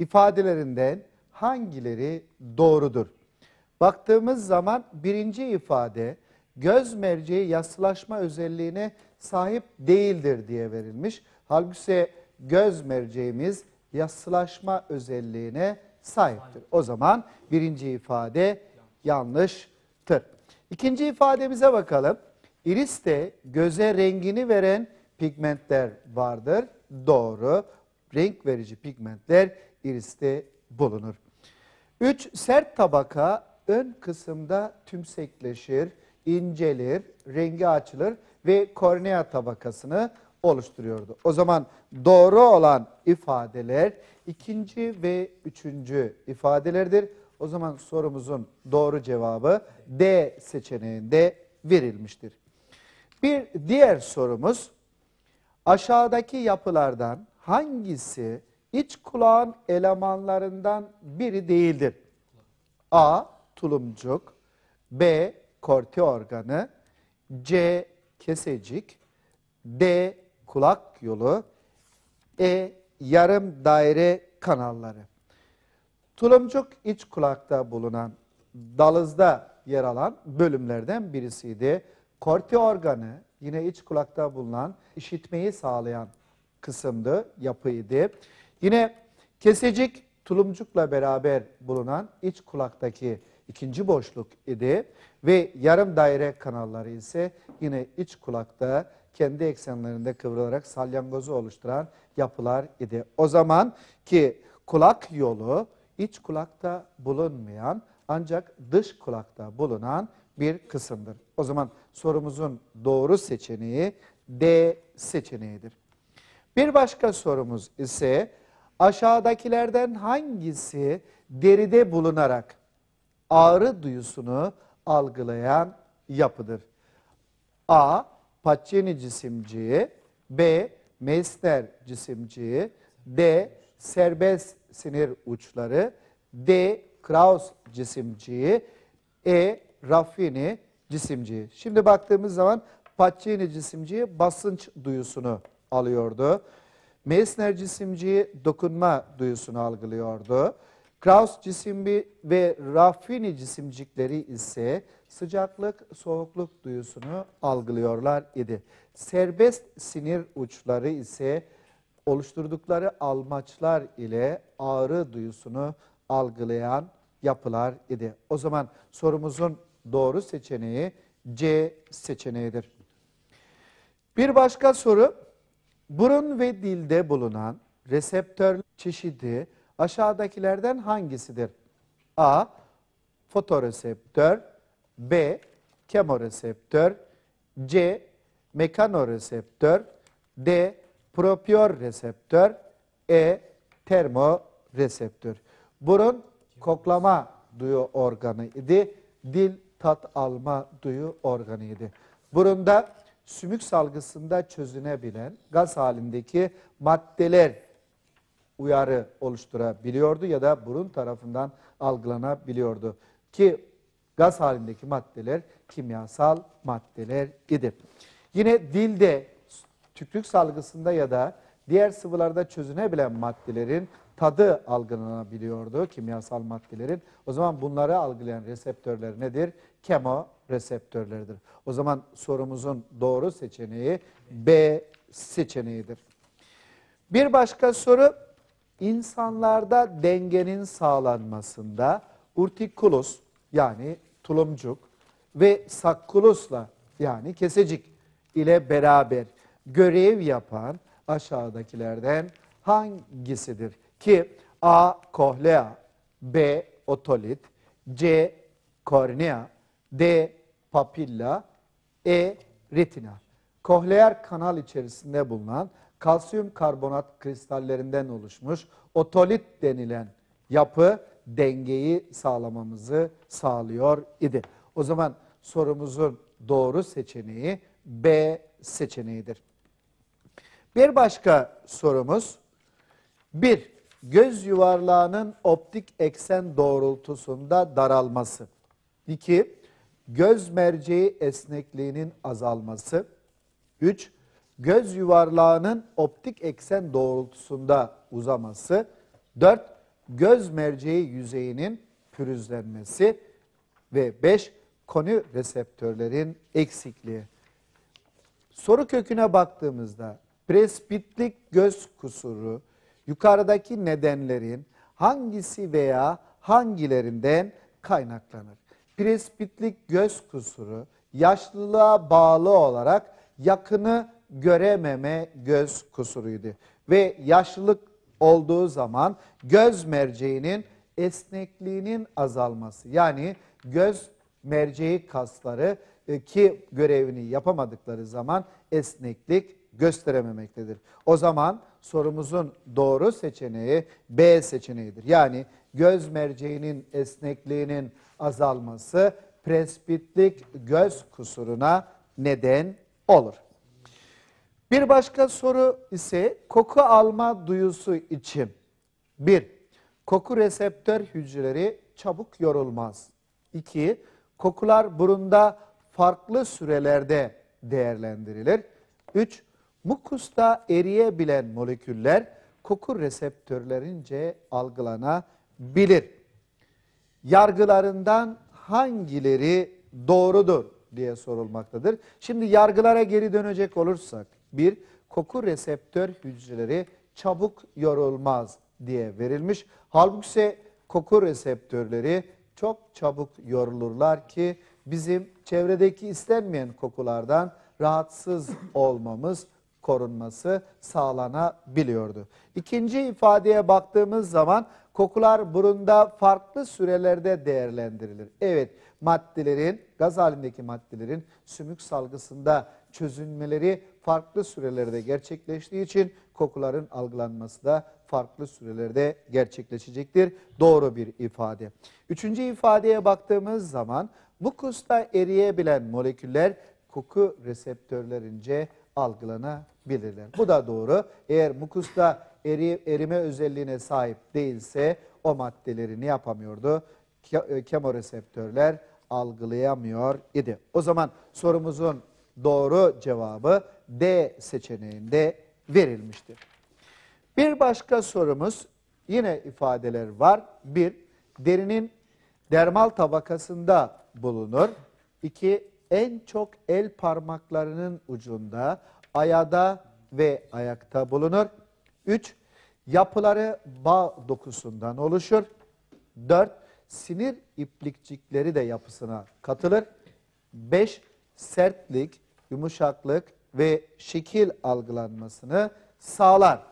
ifadelerinden hangileri doğrudur? Baktığımız zaman birinci ifade göz merceği yaslaşma özelliğine sahip değildir diye verilmiş. Halbuki göz merceğimiz yaslaşma özelliğine sahiptir. O zaman birinci ifade yanlıştır. İkinci ifademize bakalım. İriste göze rengini veren pigmentler vardır. Doğru. Renk verici pigmentler iriste bulunur. 3. Sert tabaka ön kısımda tümsekleşir, incelir, rengi açılır ve kornea tabakasını oluşturuyordu. O zaman doğru olan ifadeler ikinci ve üçüncü ifadelerdir. O zaman sorumuzun doğru cevabı D seçeneğinde verilmiştir. Bir diğer sorumuz aşağıdaki yapılardan hangisi iç kulağın elemanlarından biri değildir. A. Tulumcuk B. Korti organı C. Kesecik D. Kulak yolu E. Yarım daire kanalları. Tulumcuk iç kulakta bulunan dalızda yer alan bölümlerden birisiydi. Korti organı yine iç kulakta bulunan işitmeyi sağlayan kısımdı, yapıydı. Yine kesecik tulumcukla beraber bulunan iç kulaktaki ikinci boşluk idi ve yarım daire kanalları ise yine iç kulakta kendi eksenlerinde kıvrılarak salyangozu oluşturan yapılar idi. O zaman ki kulak yolu iç kulakta bulunmayan ancak dış kulakta bulunan bir kısımdır. O zaman sorumuzun doğru seçeneği D seçeneğidir. Bir başka sorumuz ise Aşağıdakilerden hangisi deride bulunarak ağrı duyusunu algılayan yapıdır? A. Pacini cisimciği B. Meissner cisimciği D. Serbest sinir uçları D. Kraus cisimciği E. Raffini cisimciği. Şimdi baktığımız zaman Pacini cisimciği basınç duyusunu alıyordu. Meissner cisimci dokunma duyusunu algılıyordu. Kraus cisimbi ve Raffini cisimcikleri ise sıcaklık, soğukluk duyusunu algılıyorlar idi. Serbest sinir uçları ise oluşturdukları almaçlar ile ağrı duyusunu algılayan yapılar idi. O zaman sorumuzun doğru seçeneği C seçeneğidir. Bir başka soru Burun ve dilde bulunan reseptör çeşidi aşağıdakilerden hangisidir? A. Fotoreseptör B. Kemoreseptör C. Mekanoreseptör D. Propior reseptör E. Termoreseptör Burun koklama duyu organı idi. Dil tat alma duyu organı idi. Burunda sümük salgısında çözünebilen gaz halindeki maddeler uyarı oluşturabiliyordu ya da burun tarafından algılanabiliyordu. Ki gaz halindeki maddeler kimyasal maddeler idi. Yine dilde tükürük salgısında ya da diğer sıvılarda çözünebilen maddelerin tadı algılanabiliyordu kimyasal maddelerin. O zaman bunları algılayan reseptörler nedir? Kemo reseptörleridir. O zaman sorumuzun doğru seçeneği B seçeneğidir. Bir başka soru insanlarda dengenin sağlanmasında urtikulus yani tulumcuk ve sakkulusla yani kesecik ile beraber görev yapan aşağıdakilerden hangisidir? Ki A. Kohlea B. Otolit C. Kornea D papilla, E retina. Kohleer kanal içerisinde bulunan kalsiyum karbonat kristallerinden oluşmuş otolit denilen yapı dengeyi sağlamamızı sağlıyor idi. O zaman sorumuzun doğru seçeneği B seçeneğidir. Bir başka sorumuz. bir Göz yuvarlağının optik eksen doğrultusunda daralması. İki göz merceği esnekliğinin azalması. 3. Göz yuvarlağının optik eksen doğrultusunda uzaması. 4. Göz merceği yüzeyinin pürüzlenmesi. Ve 5. Koni reseptörlerin eksikliği. Soru köküne baktığımızda presbitlik göz kusuru yukarıdaki nedenlerin hangisi veya hangilerinden kaynaklanır? presbitlik göz kusuru, yaşlılığa bağlı olarak yakını görememe göz kusuruydu. Ve yaşlılık olduğu zaman göz merceğinin esnekliğinin azalması yani göz merceği kasları e, ki görevini yapamadıkları zaman esneklik gösterememektedir. O zaman sorumuzun doğru seçeneği B seçeneğidir. Yani göz merceğinin esnekliğinin azalması presbitlik göz kusuruna neden olur. Bir başka soru ise koku alma duyusu için. bir Koku reseptör hücreleri çabuk yorulmaz. İki Kokular burunda farklı sürelerde değerlendirilir. Üç Mukusta eriyebilen moleküller koku reseptörlerince algılanabilir yargılarından hangileri doğrudur diye sorulmaktadır. Şimdi yargılara geri dönecek olursak bir koku reseptör hücreleri çabuk yorulmaz diye verilmiş. Halbuki ise koku reseptörleri çok çabuk yorulurlar ki bizim çevredeki istenmeyen kokulardan rahatsız olmamız korunması sağlanabiliyordu. İkinci ifadeye baktığımız zaman Kokular burunda farklı sürelerde değerlendirilir. Evet maddelerin gaz halindeki maddelerin sümük salgısında çözünmeleri farklı sürelerde gerçekleştiği için kokuların algılanması da farklı sürelerde gerçekleşecektir. Doğru bir ifade. Üçüncü ifadeye baktığımız zaman mukusta eriyebilen moleküller koku reseptörlerince algılanabilirler. Bu da doğru. Eğer mukusta eri, erime özelliğine sahip değilse o maddeleri ne yapamıyordu? E, Kemoreseptörler algılayamıyor idi. O zaman sorumuzun doğru cevabı D seçeneğinde verilmiştir. Bir başka sorumuz yine ifadeler var. Bir, derinin dermal tabakasında bulunur. İki, en çok el parmaklarının ucunda, ayada ve ayakta bulunur. 3. Yapıları bağ dokusundan oluşur. 4. Sinir iplikçikleri de yapısına katılır. 5. Sertlik, yumuşaklık ve şekil algılanmasını sağlar.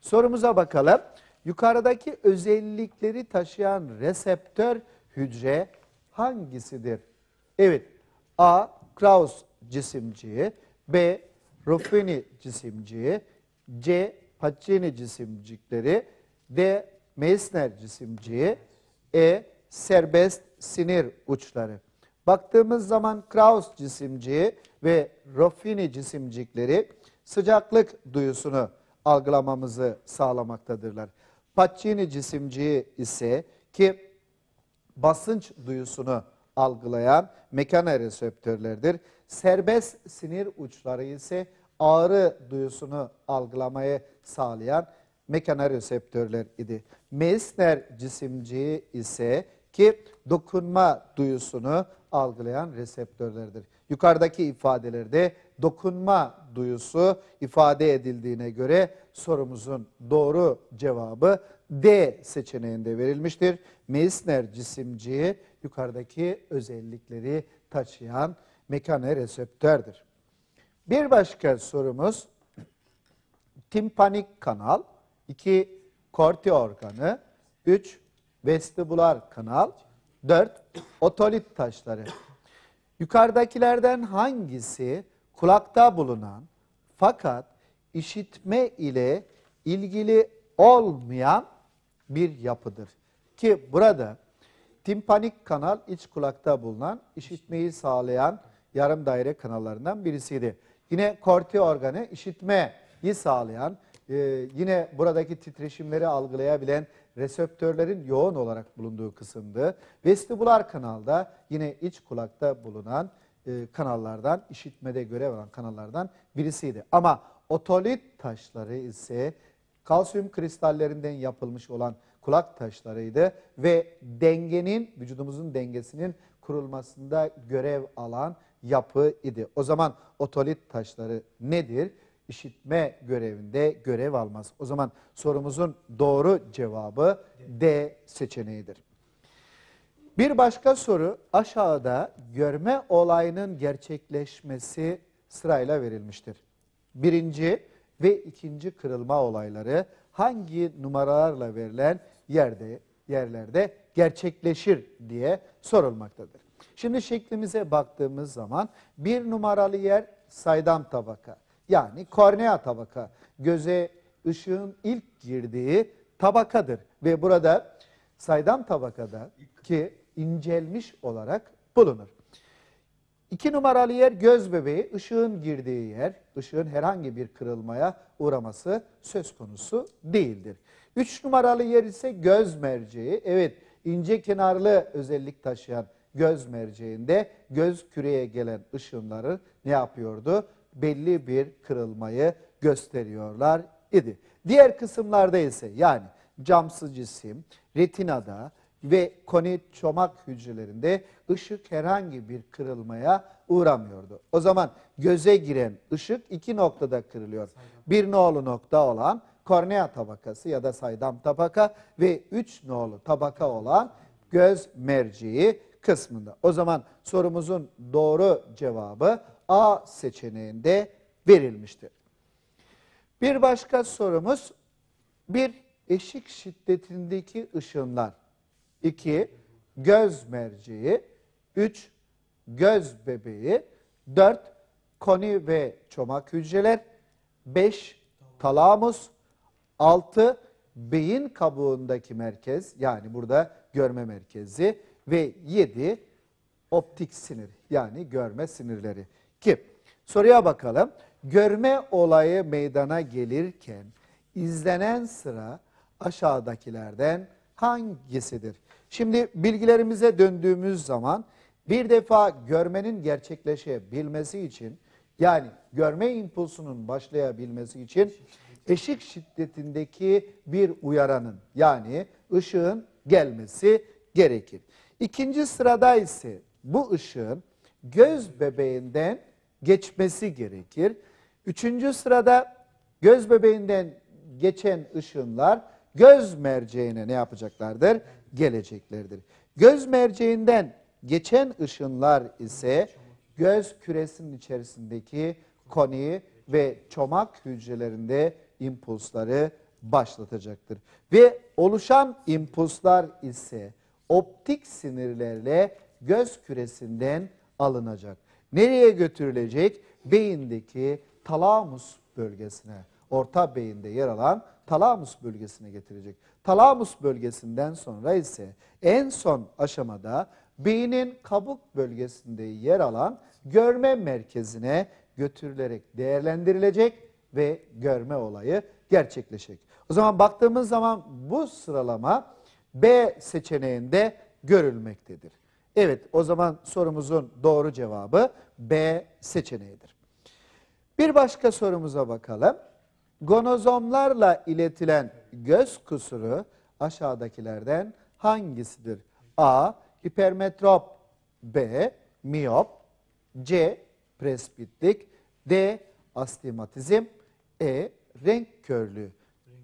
Sorumuza bakalım. Yukarıdaki özellikleri taşıyan reseptör hücre hangisidir? Evet. A. Kraus cisimciği. B. Ruffini cisimciği. C. Haccini cisimcikleri, D. Meissner cisimciği, E. Serbest sinir uçları. Baktığımız zaman Kraus cisimciği ve Ruffini cisimcikleri sıcaklık duyusunu algılamamızı sağlamaktadırlar. Pacini cisimciği ise ki basınç duyusunu algılayan mekanoreseptörlerdir. Serbest sinir uçları ise ağrı duyusunu algılamayı sağlayan mekanoreseptörler idi. Meissner cisimciği ise ki dokunma duyusunu algılayan reseptörlerdir. Yukarıdaki ifadelerde dokunma duyusu ifade edildiğine göre sorumuzun doğru cevabı D seçeneğinde verilmiştir. Meissner cisimciği yukarıdaki özellikleri taşıyan mekanoreseptördür. Bir başka sorumuz timpanik kanal, iki korti organı, üç vestibular kanal, dört otolit taşları. Yukarıdakilerden hangisi kulakta bulunan fakat işitme ile ilgili olmayan bir yapıdır? Ki burada timpanik kanal iç kulakta bulunan, işitmeyi sağlayan yarım daire kanallarından birisiydi. Yine korti organı işitmeyi sağlayan, e, yine buradaki titreşimleri algılayabilen reseptörlerin yoğun olarak bulunduğu kısımdı. Vestibular kanalda yine iç kulakta bulunan e, kanallardan, işitmede görev alan kanallardan birisiydi. Ama otolit taşları ise kalsiyum kristallerinden yapılmış olan kulak taşlarıydı ve dengenin, vücudumuzun dengesinin kurulmasında görev alan yapı idi. O zaman otolit taşları nedir? İşitme görevinde görev almaz. O zaman sorumuzun doğru cevabı D seçeneğidir. Bir başka soru aşağıda görme olayının gerçekleşmesi sırayla verilmiştir. Birinci ve ikinci kırılma olayları hangi numaralarla verilen yerde yerlerde gerçekleşir diye sorulmaktadır. Şimdi şeklimize baktığımız zaman bir numaralı yer saydam tabaka. Yani kornea tabaka. Göze ışığın ilk girdiği tabakadır. Ve burada saydam tabakada ki incelmiş olarak bulunur. İki numaralı yer göz bebeği, ışığın girdiği yer, ışığın herhangi bir kırılmaya uğraması söz konusu değildir. Üç numaralı yer ise göz merceği, evet ince kenarlı özellik taşıyan göz merceğinde göz küreye gelen ışınları ne yapıyordu? Belli bir kırılmayı gösteriyorlar idi. Diğer kısımlarda ise yani camsız cisim, retinada ve konit çomak hücrelerinde ışık herhangi bir kırılmaya uğramıyordu. O zaman göze giren ışık iki noktada kırılıyor. Bir nolu nokta olan kornea tabakası ya da saydam tabaka ve üç nolu tabaka olan göz merceği kısmında. O zaman sorumuzun doğru cevabı A seçeneğinde verilmiştir. Bir başka sorumuz bir eşik şiddetindeki ışınlar. 2. Göz merceği. 3. Göz bebeği. 4. Koni ve çomak hücreler. 5. Talamus. 6. Beyin kabuğundaki merkez yani burada görme merkezi ve 7 optik sinir yani görme sinirleri. Ki soruya bakalım. Görme olayı meydana gelirken izlenen sıra aşağıdakilerden hangisidir? Şimdi bilgilerimize döndüğümüz zaman bir defa görmenin gerçekleşebilmesi için yani görme impulsunun başlayabilmesi için eşik şiddetindeki bir uyaranın yani ışığın gelmesi gerekir. İkinci sırada ise bu ışığın göz bebeğinden geçmesi gerekir. Üçüncü sırada göz bebeğinden geçen ışınlar göz merceğine ne yapacaklardır? Geleceklerdir. Göz merceğinden geçen ışınlar ise göz küresinin içerisindeki koni ve çomak hücrelerinde impulsları başlatacaktır. Ve oluşan impulslar ise optik sinirlerle göz küresinden alınacak. Nereye götürülecek? Beyindeki talamus bölgesine, orta beyinde yer alan talamus bölgesine getirecek. Talamus bölgesinden sonra ise en son aşamada beynin kabuk bölgesinde yer alan görme merkezine götürülerek değerlendirilecek ve görme olayı gerçekleşecek. O zaman baktığımız zaman bu sıralama B seçeneğinde görülmektedir. Evet o zaman sorumuzun doğru cevabı B seçeneğidir. Bir başka sorumuza bakalım. Gonozomlarla iletilen göz kusuru aşağıdakilerden hangisidir? A. Hipermetrop B. Miyop C. Presbitlik D. Astigmatizm E. Renk körlüğü.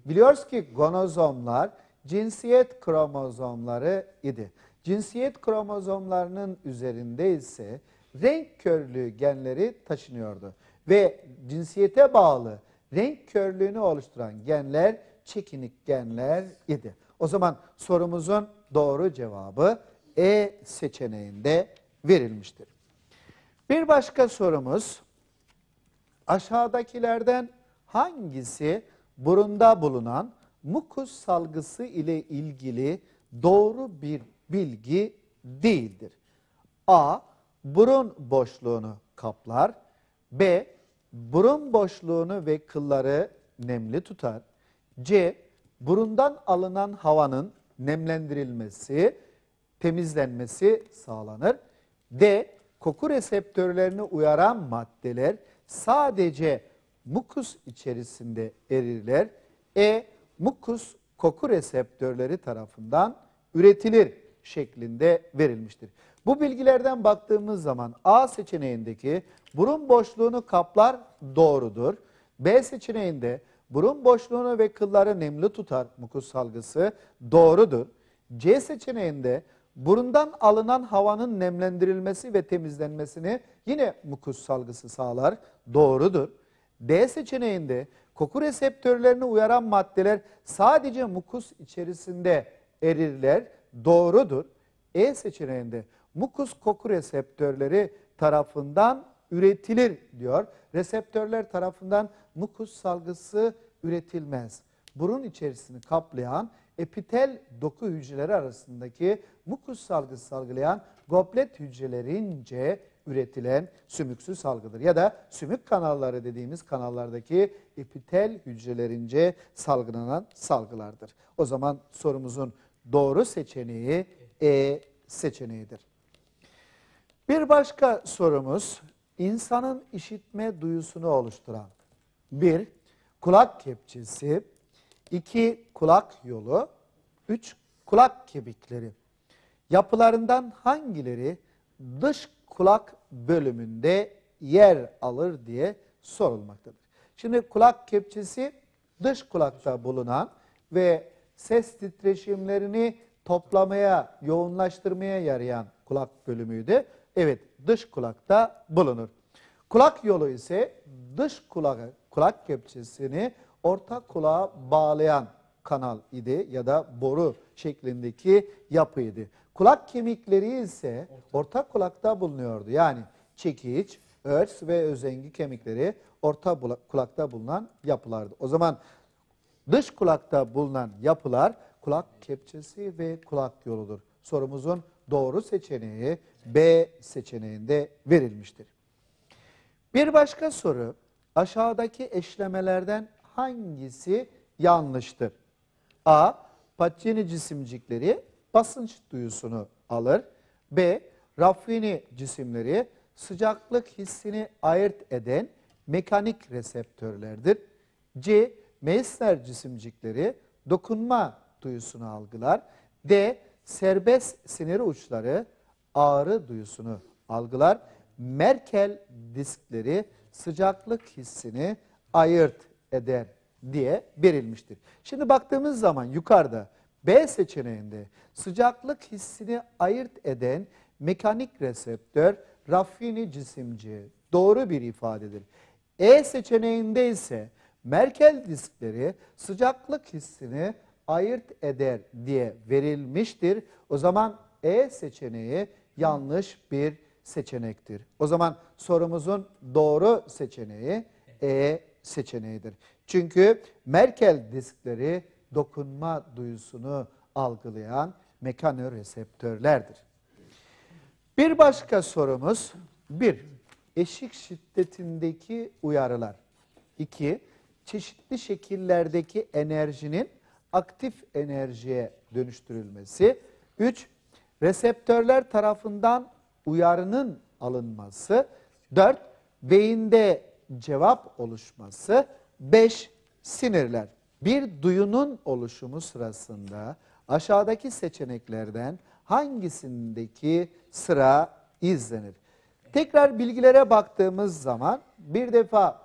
Biliyoruz ki gonozomlar cinsiyet kromozomları idi. Cinsiyet kromozomlarının üzerinde ise renk körlüğü genleri taşınıyordu. Ve cinsiyete bağlı renk körlüğünü oluşturan genler çekinik genler idi. O zaman sorumuzun doğru cevabı E seçeneğinde verilmiştir. Bir başka sorumuz aşağıdakilerden hangisi burunda bulunan mukus salgısı ile ilgili doğru bir bilgi değildir. A. Burun boşluğunu kaplar. B. Burun boşluğunu ve kılları nemli tutar. C. Burundan alınan havanın nemlendirilmesi, temizlenmesi sağlanır. D. Koku reseptörlerini uyaran maddeler sadece mukus içerisinde erirler. E mukus koku reseptörleri tarafından üretilir şeklinde verilmiştir. Bu bilgilerden baktığımız zaman A seçeneğindeki burun boşluğunu kaplar doğrudur. B seçeneğinde burun boşluğunu ve kılları nemli tutar mukus salgısı doğrudur. C seçeneğinde burundan alınan havanın nemlendirilmesi ve temizlenmesini yine mukus salgısı sağlar doğrudur. D seçeneğinde Koku reseptörlerini uyaran maddeler sadece mukus içerisinde erirler. Doğrudur. E seçeneğinde mukus koku reseptörleri tarafından üretilir diyor. Reseptörler tarafından mukus salgısı üretilmez. Burun içerisini kaplayan epitel doku hücreleri arasındaki mukus salgısı salgılayan goblet hücrelerince üretilen sümüksüz salgıdır. Ya da sümük kanalları dediğimiz kanallardaki epitel hücrelerince salgılanan salgılardır. O zaman sorumuzun doğru seçeneği E seçeneğidir. Bir başka sorumuz insanın işitme duyusunu oluşturan bir kulak kepçesi, iki kulak yolu, üç kulak kemikleri. Yapılarından hangileri dış kulak bölümünde yer alır diye sorulmaktadır. Şimdi kulak kepçesi dış kulakta bulunan ve ses titreşimlerini toplamaya, yoğunlaştırmaya yarayan kulak bölümüydü. Evet, dış kulakta bulunur. Kulak yolu ise dış kulak, kulak kepçesini orta kulağa bağlayan kanal idi ya da boru şeklindeki yapıydı. Kulak kemikleri ise orta kulakta bulunuyordu. Yani çekiç, örs ve özengi kemikleri orta kulakta bulunan yapılardı. O zaman dış kulakta bulunan yapılar kulak kepçesi ve kulak yoludur. Sorumuzun doğru seçeneği B seçeneğinde verilmiştir. Bir başka soru aşağıdaki eşlemelerden hangisi yanlıştır? A. Pacini cisimcikleri basınç duyusunu alır. B. Raffini cisimleri sıcaklık hissini ayırt eden mekanik reseptörlerdir. C. Meissner cisimcikleri dokunma duyusunu algılar. D. Serbest sinir uçları ağrı duyusunu algılar. Merkel diskleri sıcaklık hissini ayırt eder diye verilmiştir. Şimdi baktığımız zaman yukarıda B seçeneğinde sıcaklık hissini ayırt eden mekanik reseptör rafini cisimci doğru bir ifadedir. E seçeneğinde ise Merkel diskleri sıcaklık hissini ayırt eder diye verilmiştir. O zaman E seçeneği yanlış bir seçenektir. O zaman sorumuzun doğru seçeneği E seçeneğidir. Çünkü Merkel diskleri dokunma duyusunu algılayan mekanoreseptörlerdir. Bir başka sorumuz, bir, eşik şiddetindeki uyarılar. İki, çeşitli şekillerdeki enerjinin aktif enerjiye dönüştürülmesi. Üç, reseptörler tarafından uyarının alınması. Dört, beyinde cevap oluşması. 5. Sinirler. Bir duyunun oluşumu sırasında aşağıdaki seçeneklerden hangisindeki sıra izlenir? Tekrar bilgilere baktığımız zaman bir defa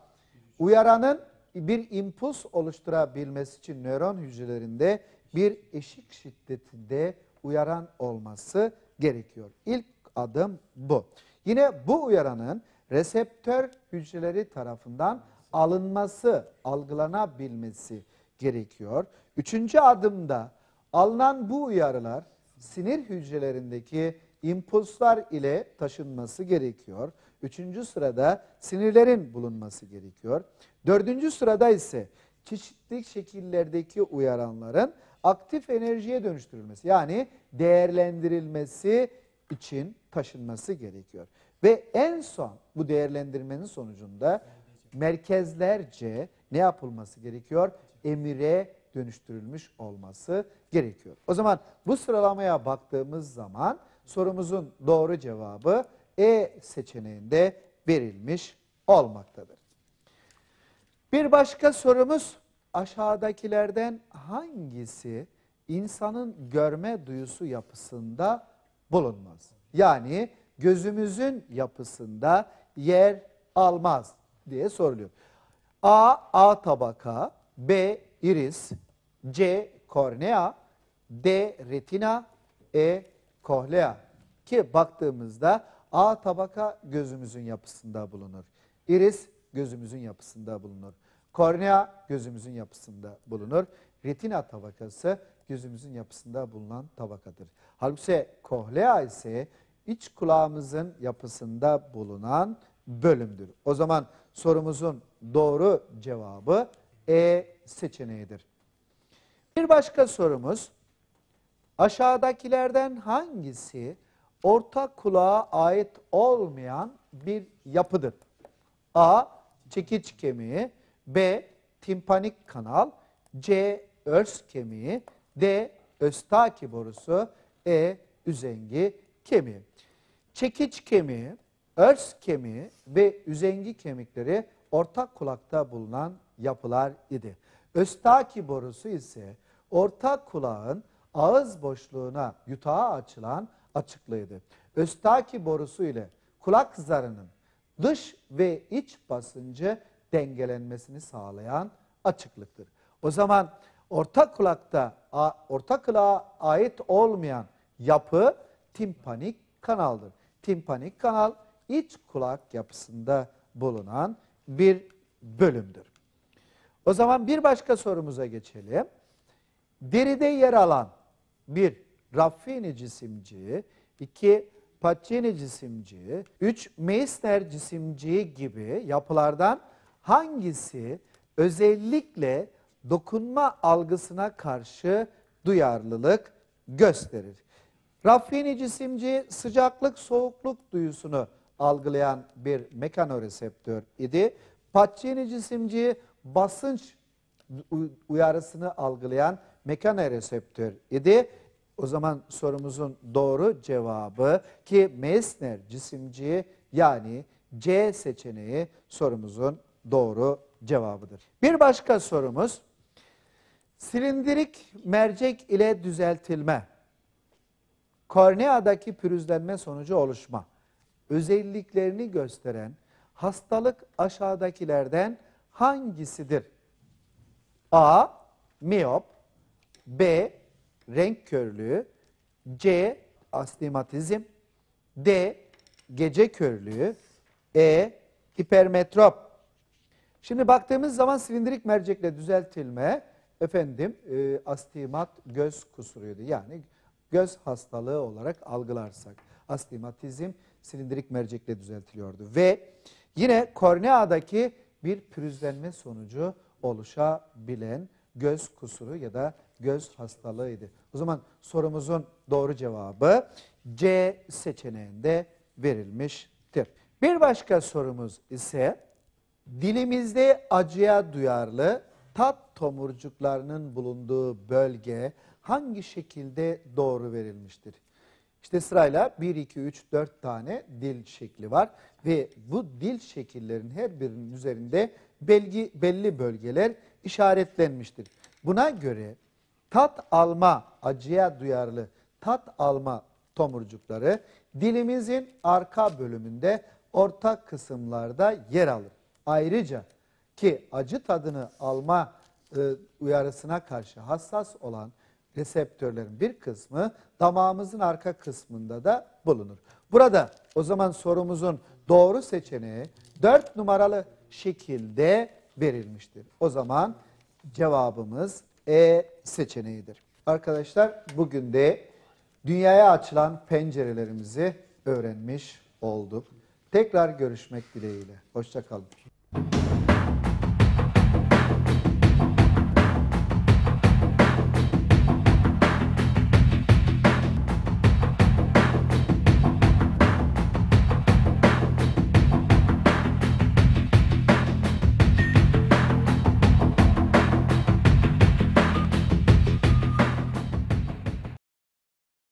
uyaranın bir impuls oluşturabilmesi için nöron hücrelerinde bir eşik şiddetinde uyaran olması gerekiyor. İlk adım bu. Yine bu uyaranın reseptör hücreleri tarafından alınması, algılanabilmesi gerekiyor. Üçüncü adımda alınan bu uyarılar sinir hücrelerindeki impulslar ile taşınması gerekiyor. Üçüncü sırada sinirlerin bulunması gerekiyor. Dördüncü sırada ise çeşitli şekillerdeki uyaranların aktif enerjiye dönüştürülmesi yani değerlendirilmesi için taşınması gerekiyor. Ve en son bu değerlendirmenin sonucunda merkezlerce ne yapılması gerekiyor? Emire dönüştürülmüş olması gerekiyor. O zaman bu sıralamaya baktığımız zaman sorumuzun doğru cevabı E seçeneğinde verilmiş olmaktadır. Bir başka sorumuz aşağıdakilerden hangisi insanın görme duyusu yapısında bulunmaz? Yani gözümüzün yapısında yer almaz diye soruluyor. A. A tabaka B. Iris C. Kornea D. Retina E. Kohlea ki baktığımızda A tabaka gözümüzün yapısında bulunur. Iris gözümüzün yapısında bulunur. Kornea gözümüzün yapısında bulunur. Retina tabakası gözümüzün yapısında bulunan tabakadır. Halbuki kohlea ise iç kulağımızın yapısında bulunan bölümdür. O zaman sorumuzun doğru cevabı E seçeneğidir. Bir başka sorumuz aşağıdakilerden hangisi orta kulağa ait olmayan bir yapıdır? A. Çekiç kemiği B. Timpanik kanal C. Örs kemiği D. Östaki borusu E. Üzengi kemiği. Çekiç kemiği Örs kemiği ve üzengi kemikleri ortak kulakta bulunan yapılar idi. Östaki borusu ise ortak kulağın ağız boşluğuna yutağa açılan açıklığıydı. Östaki borusu ile kulak zarının dış ve iç basıncı dengelenmesini sağlayan açıklıktır. O zaman ortak kulakta ortak kulağa ait olmayan yapı timpanik kanaldır. Timpanik kanal iç kulak yapısında bulunan bir bölümdür. O zaman bir başka sorumuza geçelim. Deride yer alan bir Raffini cisimci, iki Pacini cisimci, üç Meissner cisimci gibi yapılardan hangisi özellikle dokunma algısına karşı duyarlılık gösterir? Raffini cisimci sıcaklık soğukluk duyusunu algılayan bir mekanoreseptör idi. Pacini cisimci basınç uyarısını algılayan mekanoreseptör idi. O zaman sorumuzun doğru cevabı ki Meissner cisimci yani C seçeneği sorumuzun doğru cevabıdır. Bir başka sorumuz silindirik mercek ile düzeltilme korneadaki pürüzlenme sonucu oluşma özelliklerini gösteren hastalık aşağıdakilerden hangisidir? A. Miyop B. Renk körlüğü C. Astigmatizm D. Gece körlüğü E. Hipermetrop Şimdi baktığımız zaman silindirik mercekle düzeltilme efendim e, astigmat göz kusuruydu. Yani göz hastalığı olarak algılarsak astigmatizm silindirik mercekle düzeltiliyordu. Ve yine korneadaki bir pürüzlenme sonucu oluşabilen göz kusuru ya da göz hastalığıydı. O zaman sorumuzun doğru cevabı C seçeneğinde verilmiştir. Bir başka sorumuz ise dilimizde acıya duyarlı tat tomurcuklarının bulunduğu bölge hangi şekilde doğru verilmiştir? İşte sırayla 1, 2, 3, 4 tane dil şekli var. Ve bu dil şekillerin her birinin üzerinde belgi, belli bölgeler işaretlenmiştir. Buna göre tat alma, acıya duyarlı tat alma tomurcukları dilimizin arka bölümünde ortak kısımlarda yer alır. Ayrıca ki acı tadını alma e, uyarısına karşı hassas olan reseptörlerin bir kısmı damağımızın arka kısmında da bulunur. Burada o zaman sorumuzun doğru seçeneği 4 numaralı şekilde verilmiştir. O zaman cevabımız E seçeneğidir. Arkadaşlar bugün de dünyaya açılan pencerelerimizi öğrenmiş olduk. Tekrar görüşmek dileğiyle. Hoşçakalın.